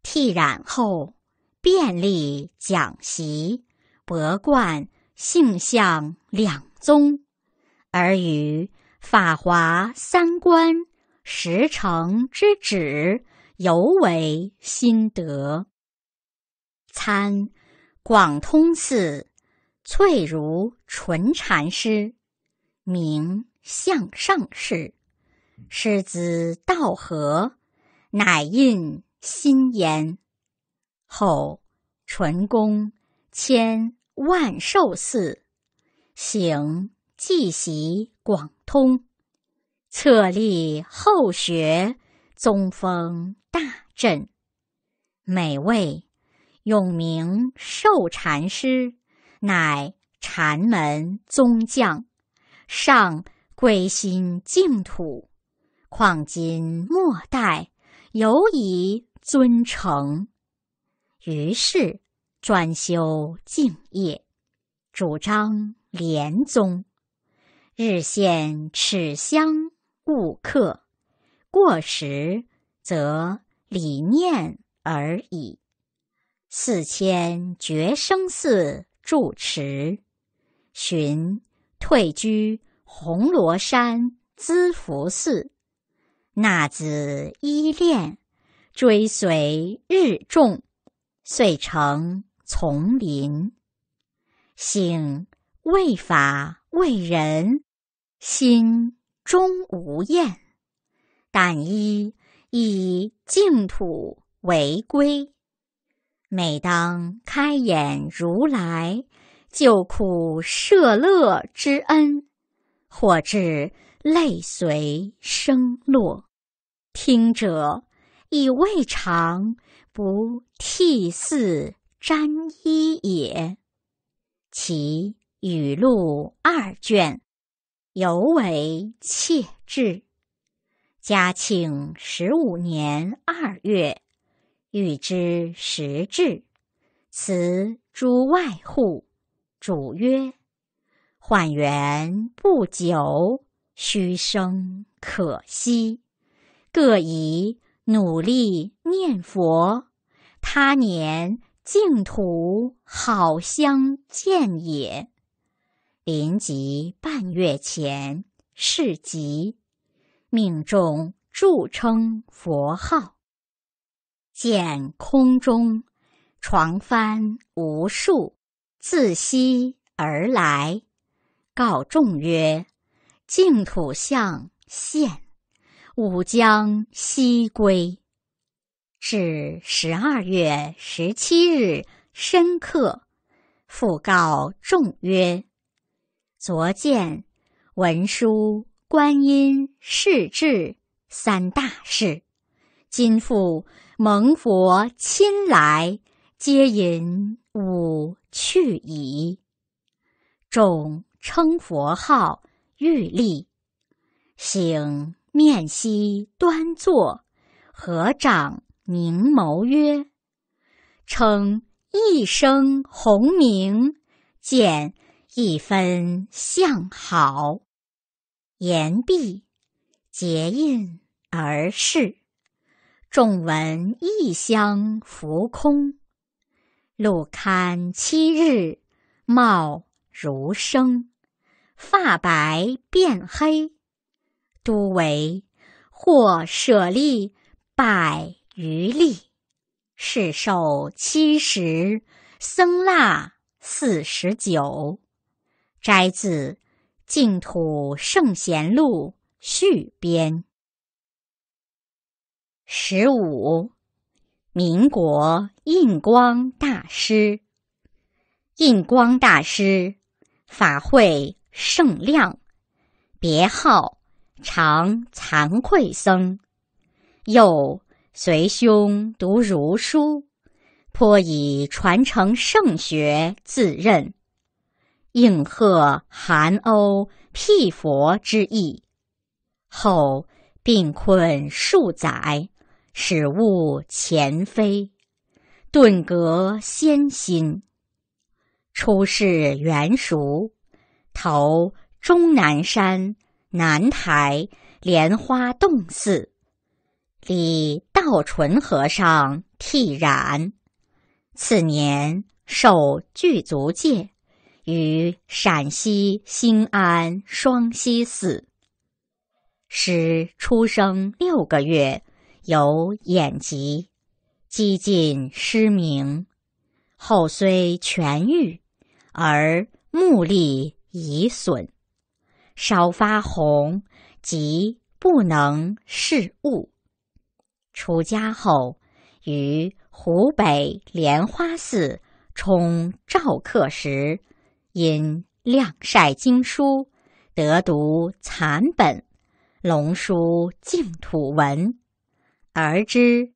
剃染后，便利讲习，博冠。性相两宗，而与法华》三观十成之旨尤为心得。参广通寺翠如纯禅师，名向上士，师子道和，乃印心言。后纯公迁万寿寺，行继习广通，策立后学宗风大振。每位永明寿禅师，乃禅门宗将，上归心净土，况今末代尤宜尊承。于是。专修净业，主张莲宗，日限齿香顾客，过时则理念而已。四千绝生寺住持，寻退居红罗山资福寺，纳子依恋，追随日众，遂成。丛林，行未法未人，心中无厌，但依以净土为归。每当开眼如来救苦摄乐之恩，或至泪随声落，听者亦未尝不涕泗。沾衣也，其语录二卷，尤为切至。嘉庆十五年二月，欲之实至，辞诸外户，主曰：“缓元不久，虚生可惜，各宜努力念佛。他年。”净土好相见也。临吉半月前是集，命中著称佛号。见空中床帆无数，自西而来，告众曰：“净土相现，吾将西归。”至十二月十七日深刻，复告众曰：“昨见文殊、观音、世智三大事，今复蒙佛亲来，皆引吾去矣。”众称佛号，欲立，醒面息端坐，合掌。凝眸曰：“称一声洪名，见一分相好。言毕，结印而逝。众闻异香浮空，路堪七日貌如生，发白变黑，都为或舍利百余力，是寿七十，僧腊四十九。摘自《净土圣贤录》续编。十五，民国印光大师。印光大师，法会圣量，别号常惭愧僧，又。随兄读儒书，颇以传承圣学自任，应和韩欧辟佛之意。后病困数载，始悟前非，顿革先心。出世元熟，投终南山南台莲花洞寺。李道纯和尚剃染，次年受具足戒，于陕西兴安双溪寺。时出生六个月有眼疾，几近失明。后虽痊愈，而目力已损，稍发红即不能视物。出家后，于湖北莲花寺充照客时，因晾晒经书，得读残本《龙书净土文》，而知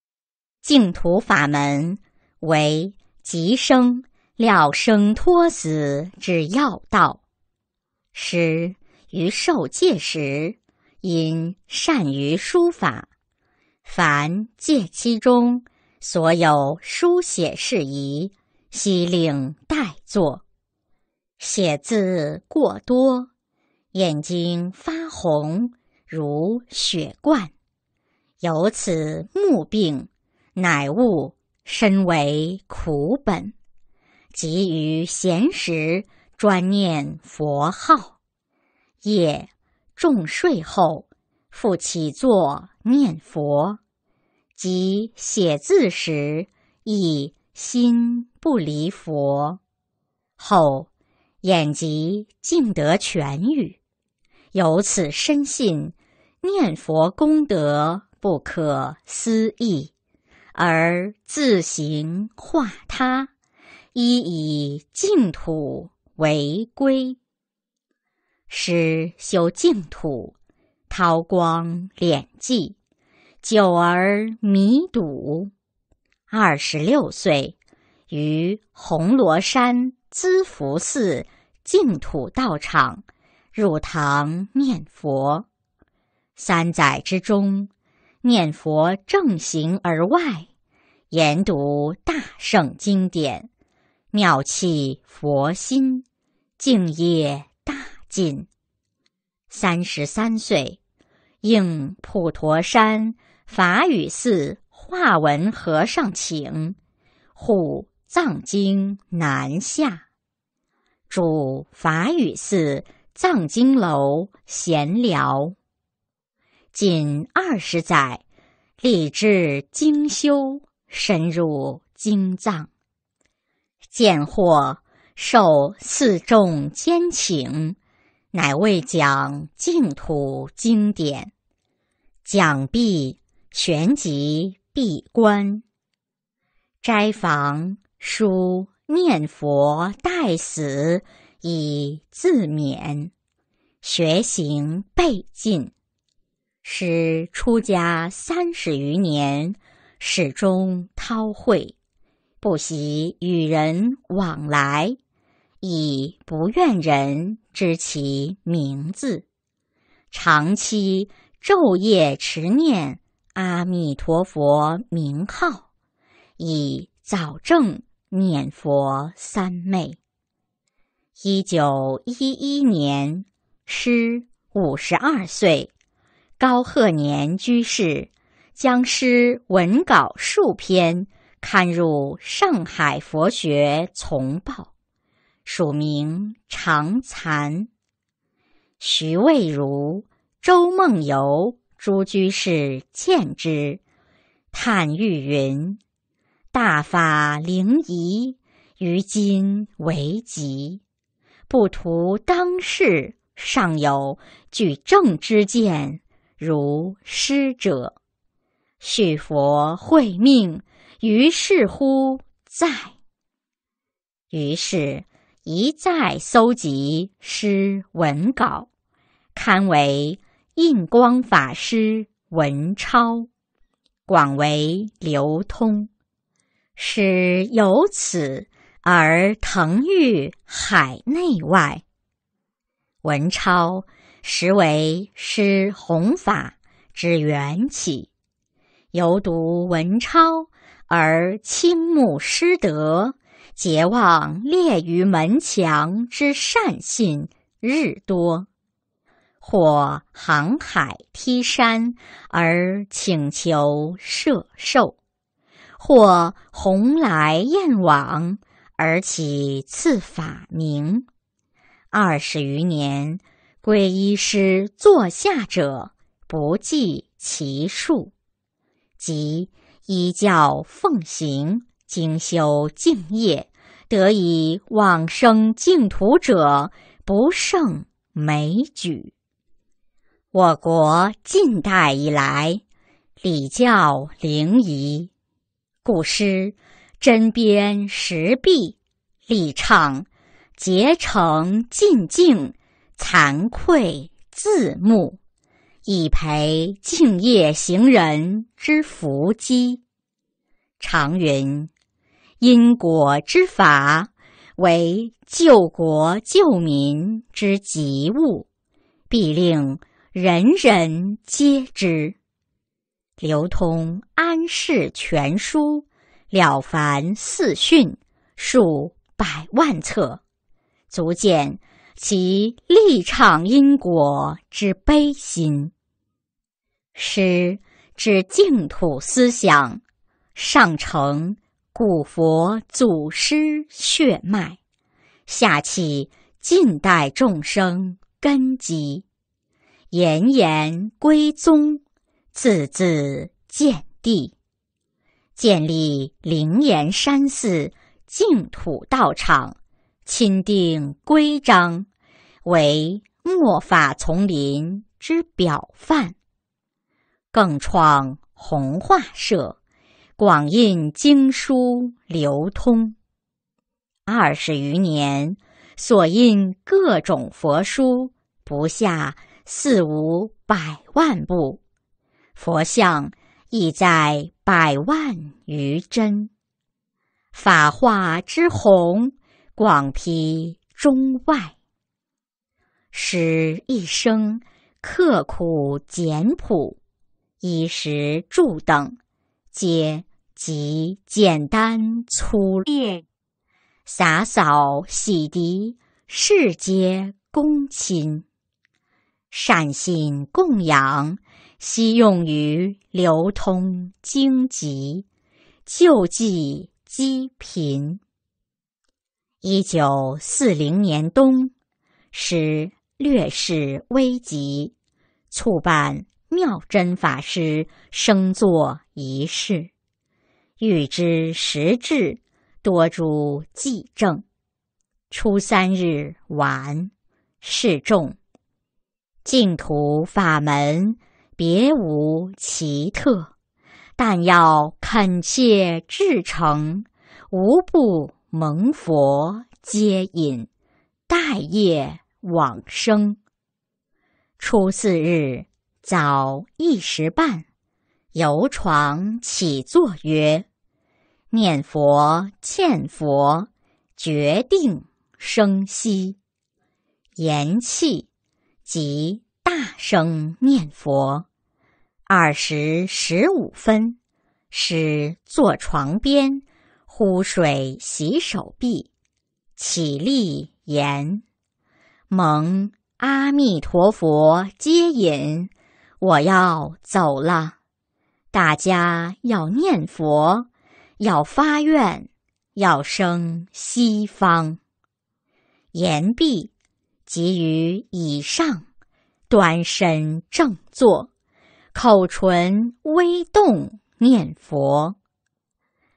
净土法门为极生料生脱死之要道。师于受戒时，因善于书法。凡借其中，所有书写事宜，悉令代作。写字过多，眼睛发红如血罐，由此目病，乃误身为苦本。急于闲时，专念佛号。夜重睡后，复起坐。念佛即写字时，以心不离佛，后眼疾竟得痊愈。由此深信念佛功德不可思议，而自行化他，依以净土为归。师修净土，韬光敛迹。九儿弥笃，二十六岁于红罗山资福寺净土道场入堂念佛，三载之中念佛正行而外，研读大圣经典，妙气佛心，敬业大进。三十三岁。应普陀山法雨寺化文和尚请，护藏经南下，住法雨寺藏经楼闲聊。仅二十载，立志精修，深入经藏，见或受四众兼请。乃为讲净土经典，讲毕旋即闭关斋房，书念佛待死以自勉，学行备尽，师出家三十余年，始终韬晦，不习与人往来。以不怨人知其名字，长期昼夜持念阿弥陀佛名号，以早证念佛三昧。一九一一年，师五十二岁，高鹤年居士将诗文稿数篇刊入《上海佛学丛报》。署名长残，徐渭如、周梦游、诸居士见之，叹欲云：“大法灵仪，于今为极。不图当世尚有举正之见，如师者，续佛会命，于是乎在。于是。”一再搜集诗文稿，刊为印光法师文钞，广为流通，使由此而腾誉海内外。文钞实为师弘法之缘起，由读文钞而倾慕师德。结望列于门墙之善信日多，或航海梯山而请求射兽，或鸿来燕往而起赐法名。二十余年，皈依师座下者不计其数，即依教奉行，精修敬业。得以往生净土者不胜枚举。我国近代以来，礼教凌仪，古诗针砭时弊，力倡结成尽敬，惭愧自牧，以培敬业行人之福基。常云。因果之法为救国救民之急务，必令人人皆知。流通《安世全书》《了凡四训》数百万册，足见其力倡因果之悲心。诗之净土思想，上承。古佛祖师血脉，下启近代众生根基，炎炎归宗，字字见地，建立灵岩山寺净土道场，钦定规章，为末法丛林之表范，更创宏化社。广印经书流通二十余年，所印各种佛书不下四五百万部，佛像亦在百万余帧。法化之弘，广披中外。使一生刻苦简朴，衣食住等皆。及简单粗劣，洒扫洗涤，世皆恭亲；善信供养，悉用于流通经籍，救济积贫。一九四零年冬，时略势危急，促办妙真法师生坐仪式。欲知时至，多诸计政。初三日晚，示众，净土法门别无奇特，但要恳切至诚，无不蒙佛接引，待业往生。初四日早一时半，游床起坐曰。念佛欠佛，决定生息。言气即大声念佛。二十十五分，始坐床边，呼水洗手臂，起立言：“蒙阿弥陀佛接引，我要走了。”大家要念佛。要发愿，要生西方。言毕，即于以上端身正坐，口唇微动念佛。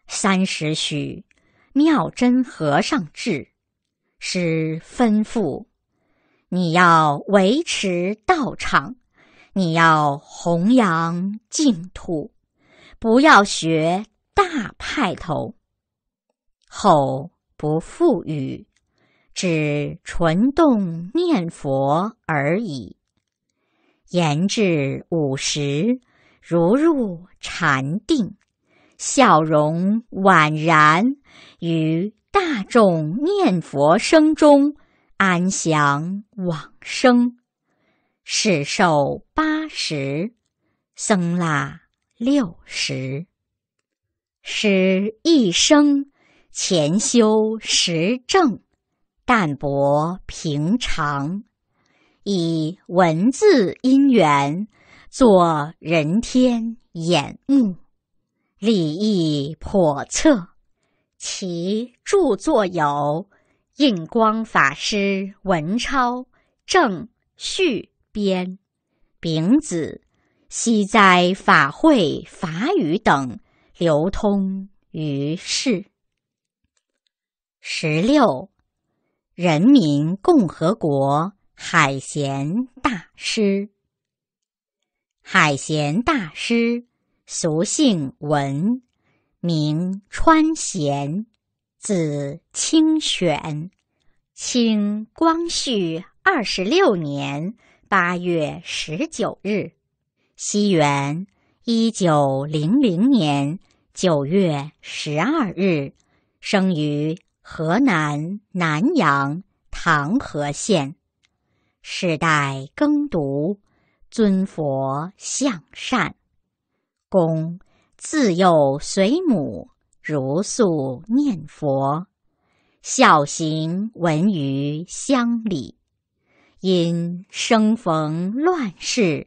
三时许，妙真和尚至，师吩咐：“你要维持道场，你要弘扬净土，不要学。”大派头，后不复语，只唇动念佛而已。言至五十，如入禅定，笑容宛然于大众念佛声中安详往生。始寿八十，僧腊六十。使一生潜修实证，淡泊平常，以文字因缘作人天眼目，利益叵测。其著作有《印光法师文钞》正续编、丙子西斋法会法语等。流通于世。十六，人民共和国海贤大师。海贤大师，俗姓文，名川贤，字清选，清光绪二十六年八月十九日，西元一九零零年。九月十二日，生于河南南阳唐河县，世代耕读，尊佛向善。公自幼随母如素念佛，孝行闻于乡里。因生逢乱世，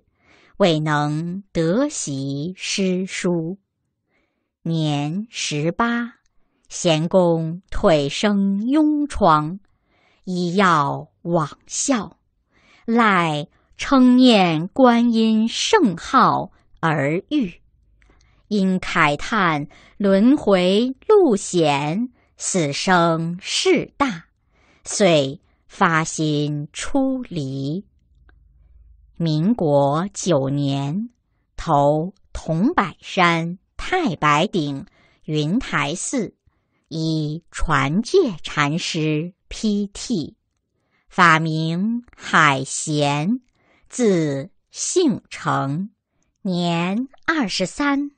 未能得习诗书。年十八，咸公腿生痈疮，医药罔效，赖称念观音圣号而愈。因慨叹轮回路险，死生事大，遂发心出离。民国九年，投桐柏山。太白顶云台寺以传戒禅师披剃，法名海贤，字性成，年二十三，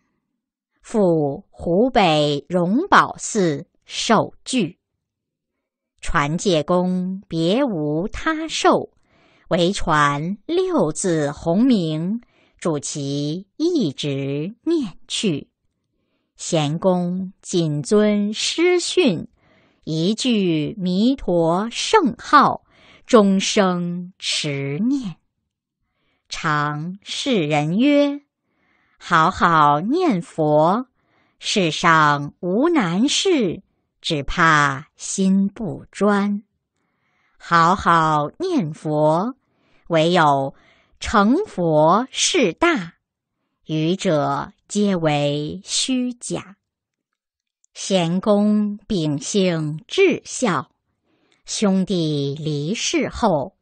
赴湖北荣宝寺受具。传戒公别无他受，唯传六字洪名，主其一直念去。贤公谨遵师训，一句弥陀圣号，终生持念。常世人曰：“好好念佛，世上无难事，只怕心不专。好好念佛，唯有成佛事大。”愚者。皆为虚假。贤公秉性至孝，兄弟离世后，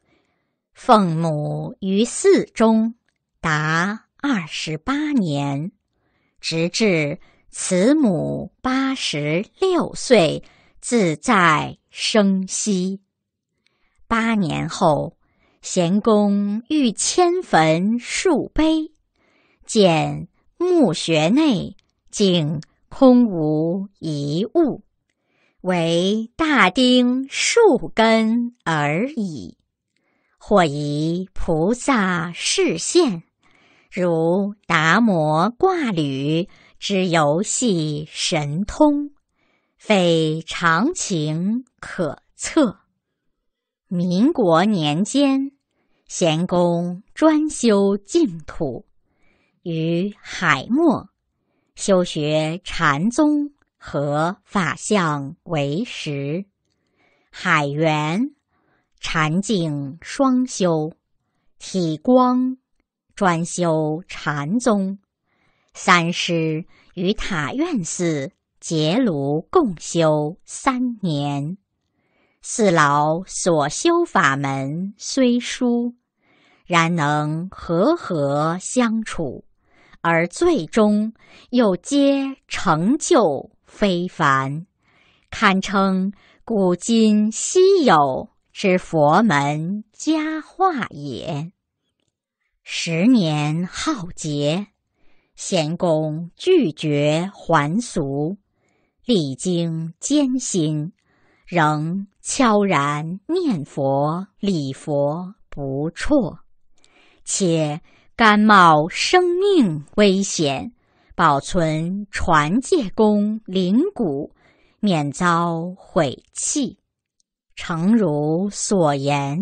奉母于寺中达二十八年，直至慈母八十六岁自在生息。八年后，贤公欲迁坟树碑，见。墓穴内竟空无一物，唯大丁树根而已。或以菩萨视线，如达摩挂履之游戏神通，非常情可测。民国年间，贤公专修净土。于海默修学禅宗和法相为实，海源禅境双修，体光专修禅宗。三师与塔院寺结庐共修三年，四老所修法门虽疏，然能和和相处。而最终又皆成就非凡，堪称古今稀有之佛门佳话也。十年浩劫，贤公拒绝还俗，历经艰辛，仍悄然念佛礼佛不辍，且。甘冒生命危险，保存传戒宫灵骨，免遭毁弃。诚如所言，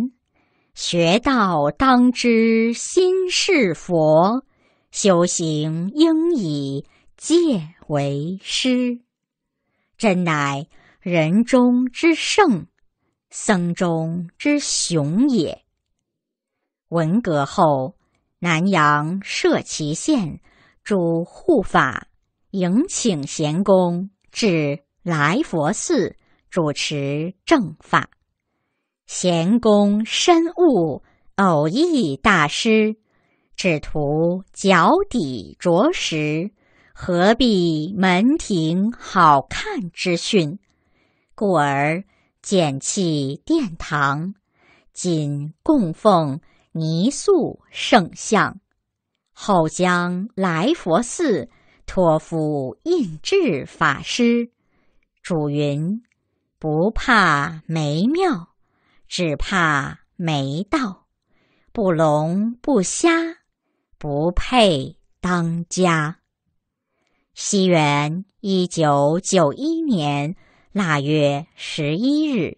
学道当知心是佛，修行应以戒为师。真乃人中之圣，僧中之雄也。文革后。南阳社旗县主护法迎请贤公至来佛寺主持正法。贤公深悟偶义大师只图脚底着实，何必门庭好看之训？故而简弃殿堂，仅供奉。泥塑圣像，后将来佛寺托付印制法师。主云：不怕没庙，只怕没道。不聋不瞎，不配当家。西元一九九一年腊月十一日，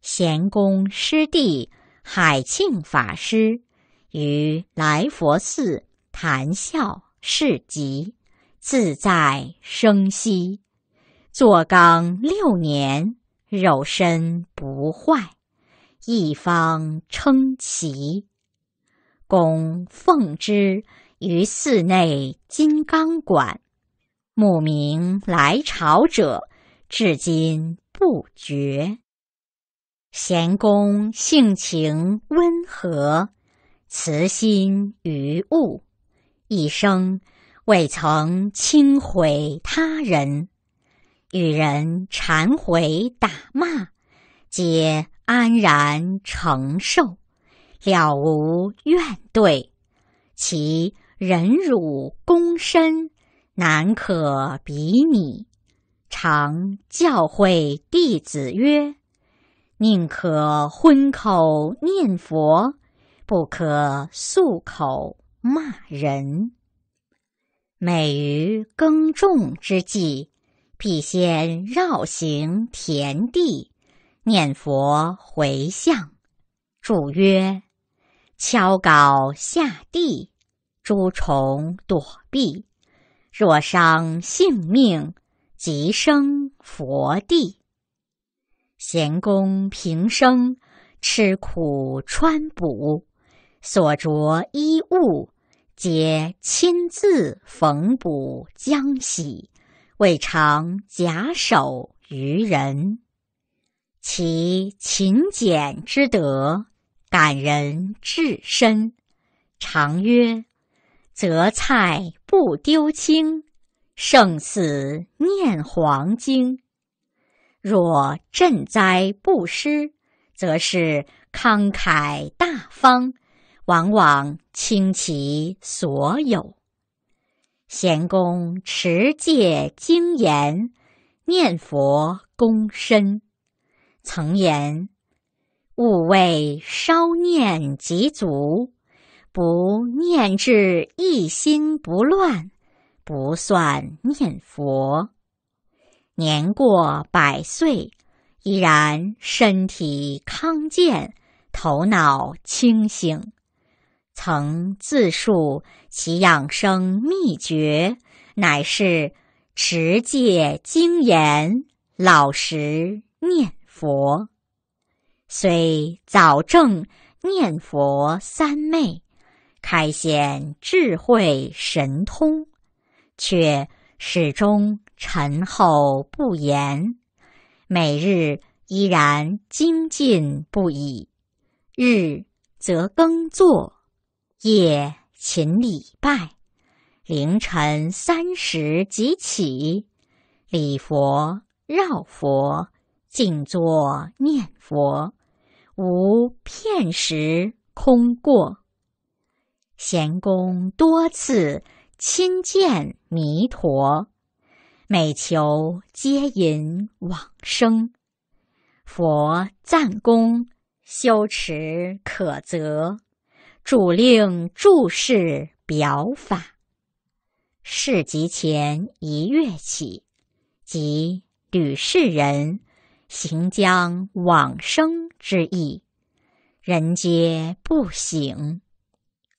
贤公师弟。海庆法师于来佛寺谈笑市集自在生息，坐缸六年，肉身不坏，一方称奇。供奉之于寺内金刚馆，慕名来朝者至今不绝。贤公性情温和，慈心于物，一生未曾轻毁他人，与人缠悔打骂，皆安然承受，了无怨怼。其忍辱躬身，难可比拟。常教诲弟子曰。宁可荤口念佛，不可素口骂人。每于耕种之际，必先绕行田地念佛回向。注曰：敲镐下地，诸虫躲避；若伤性命，即生佛地。闲公平生吃苦穿补，所着衣物皆亲自缝补浆洗，未尝假手于人。其勤俭之德感人至深。常曰：“择菜不丢青，胜似念黄经。”若赈灾布施，则是慷慨大方，往往倾其所有。贤公持戒精严，念佛躬身。曾言：“勿谓稍念即足，不念至一心不乱，不算念佛。”年过百岁，依然身体康健，头脑清醒。曾自述其养生秘诀，乃是持戒精严，老实念佛。虽早证念佛三昧，开显智慧神通，却始终。沉厚不言，每日依然精进不已。日则耕作，夜勤礼拜。凌晨三时即起，礼佛绕佛，静坐念佛，无片时空过。贤公多次亲见弥陀。每求皆引往生，佛赞功修持可则，主令注释表法。事集前一月起，即吕氏人行将往生之意，人皆不省。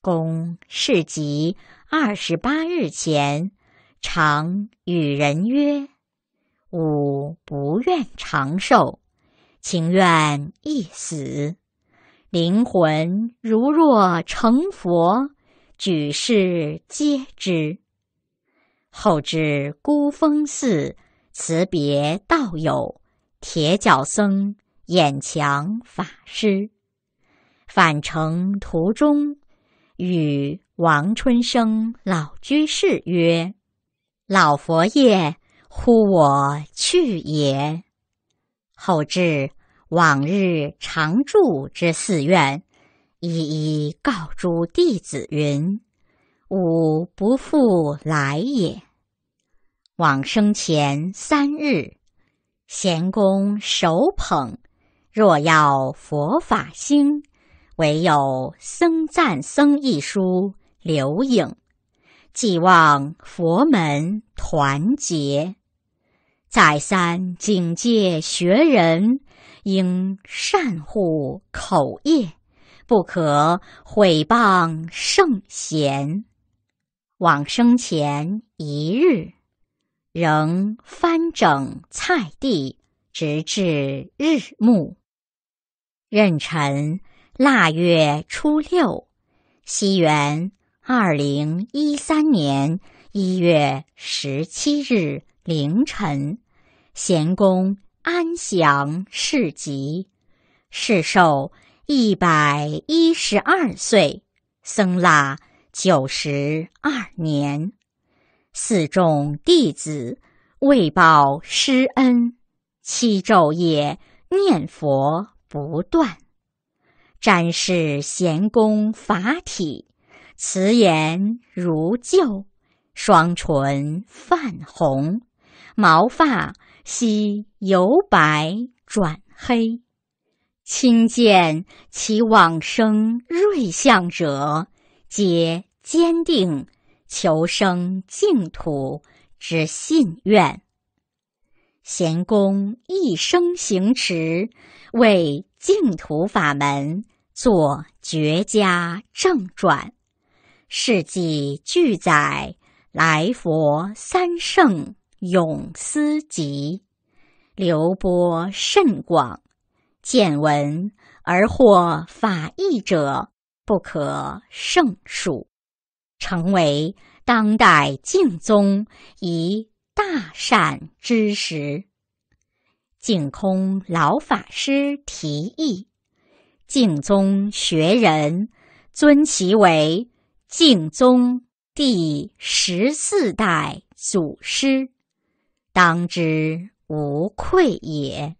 公事集二十八日前。常与人曰：“吾不愿长寿，情愿一死。灵魂如若成佛，举世皆知。”后至孤峰寺，辞别道友铁脚僧、眼强法师，返程途中，与王春生老居士曰。老佛爷呼我去也，后至往日常住之寺院，一一告诸弟子云：“吾不复来也。”往生前三日，贤公手捧：“若要佛法兴，唯有僧赞僧一书留影。”寄望佛门团结，再三警戒学人应善护口业，不可毁谤圣贤。往生前一日，仍翻整菜地，直至日暮。壬辰腊月初六，西元。二零一三年一月十七日凌晨，咸公安详示疾，世寿一百一十二岁，僧腊九十二年。四众弟子为报师恩，七昼夜念佛不断，展示贤公法体。慈颜如旧，双唇泛红，毛发悉由白转黑。亲见其往生瑞相者，皆坚定求生净土之信愿。贤公一生行持，为净土法门做绝佳正传。事迹俱载《来佛三圣咏思集》，流播甚广，见闻而获法益者不可胜数，成为当代净宗一大善之时。净空老法师提议，净宗学人尊其为。敬宗第十四代祖师，当之无愧也。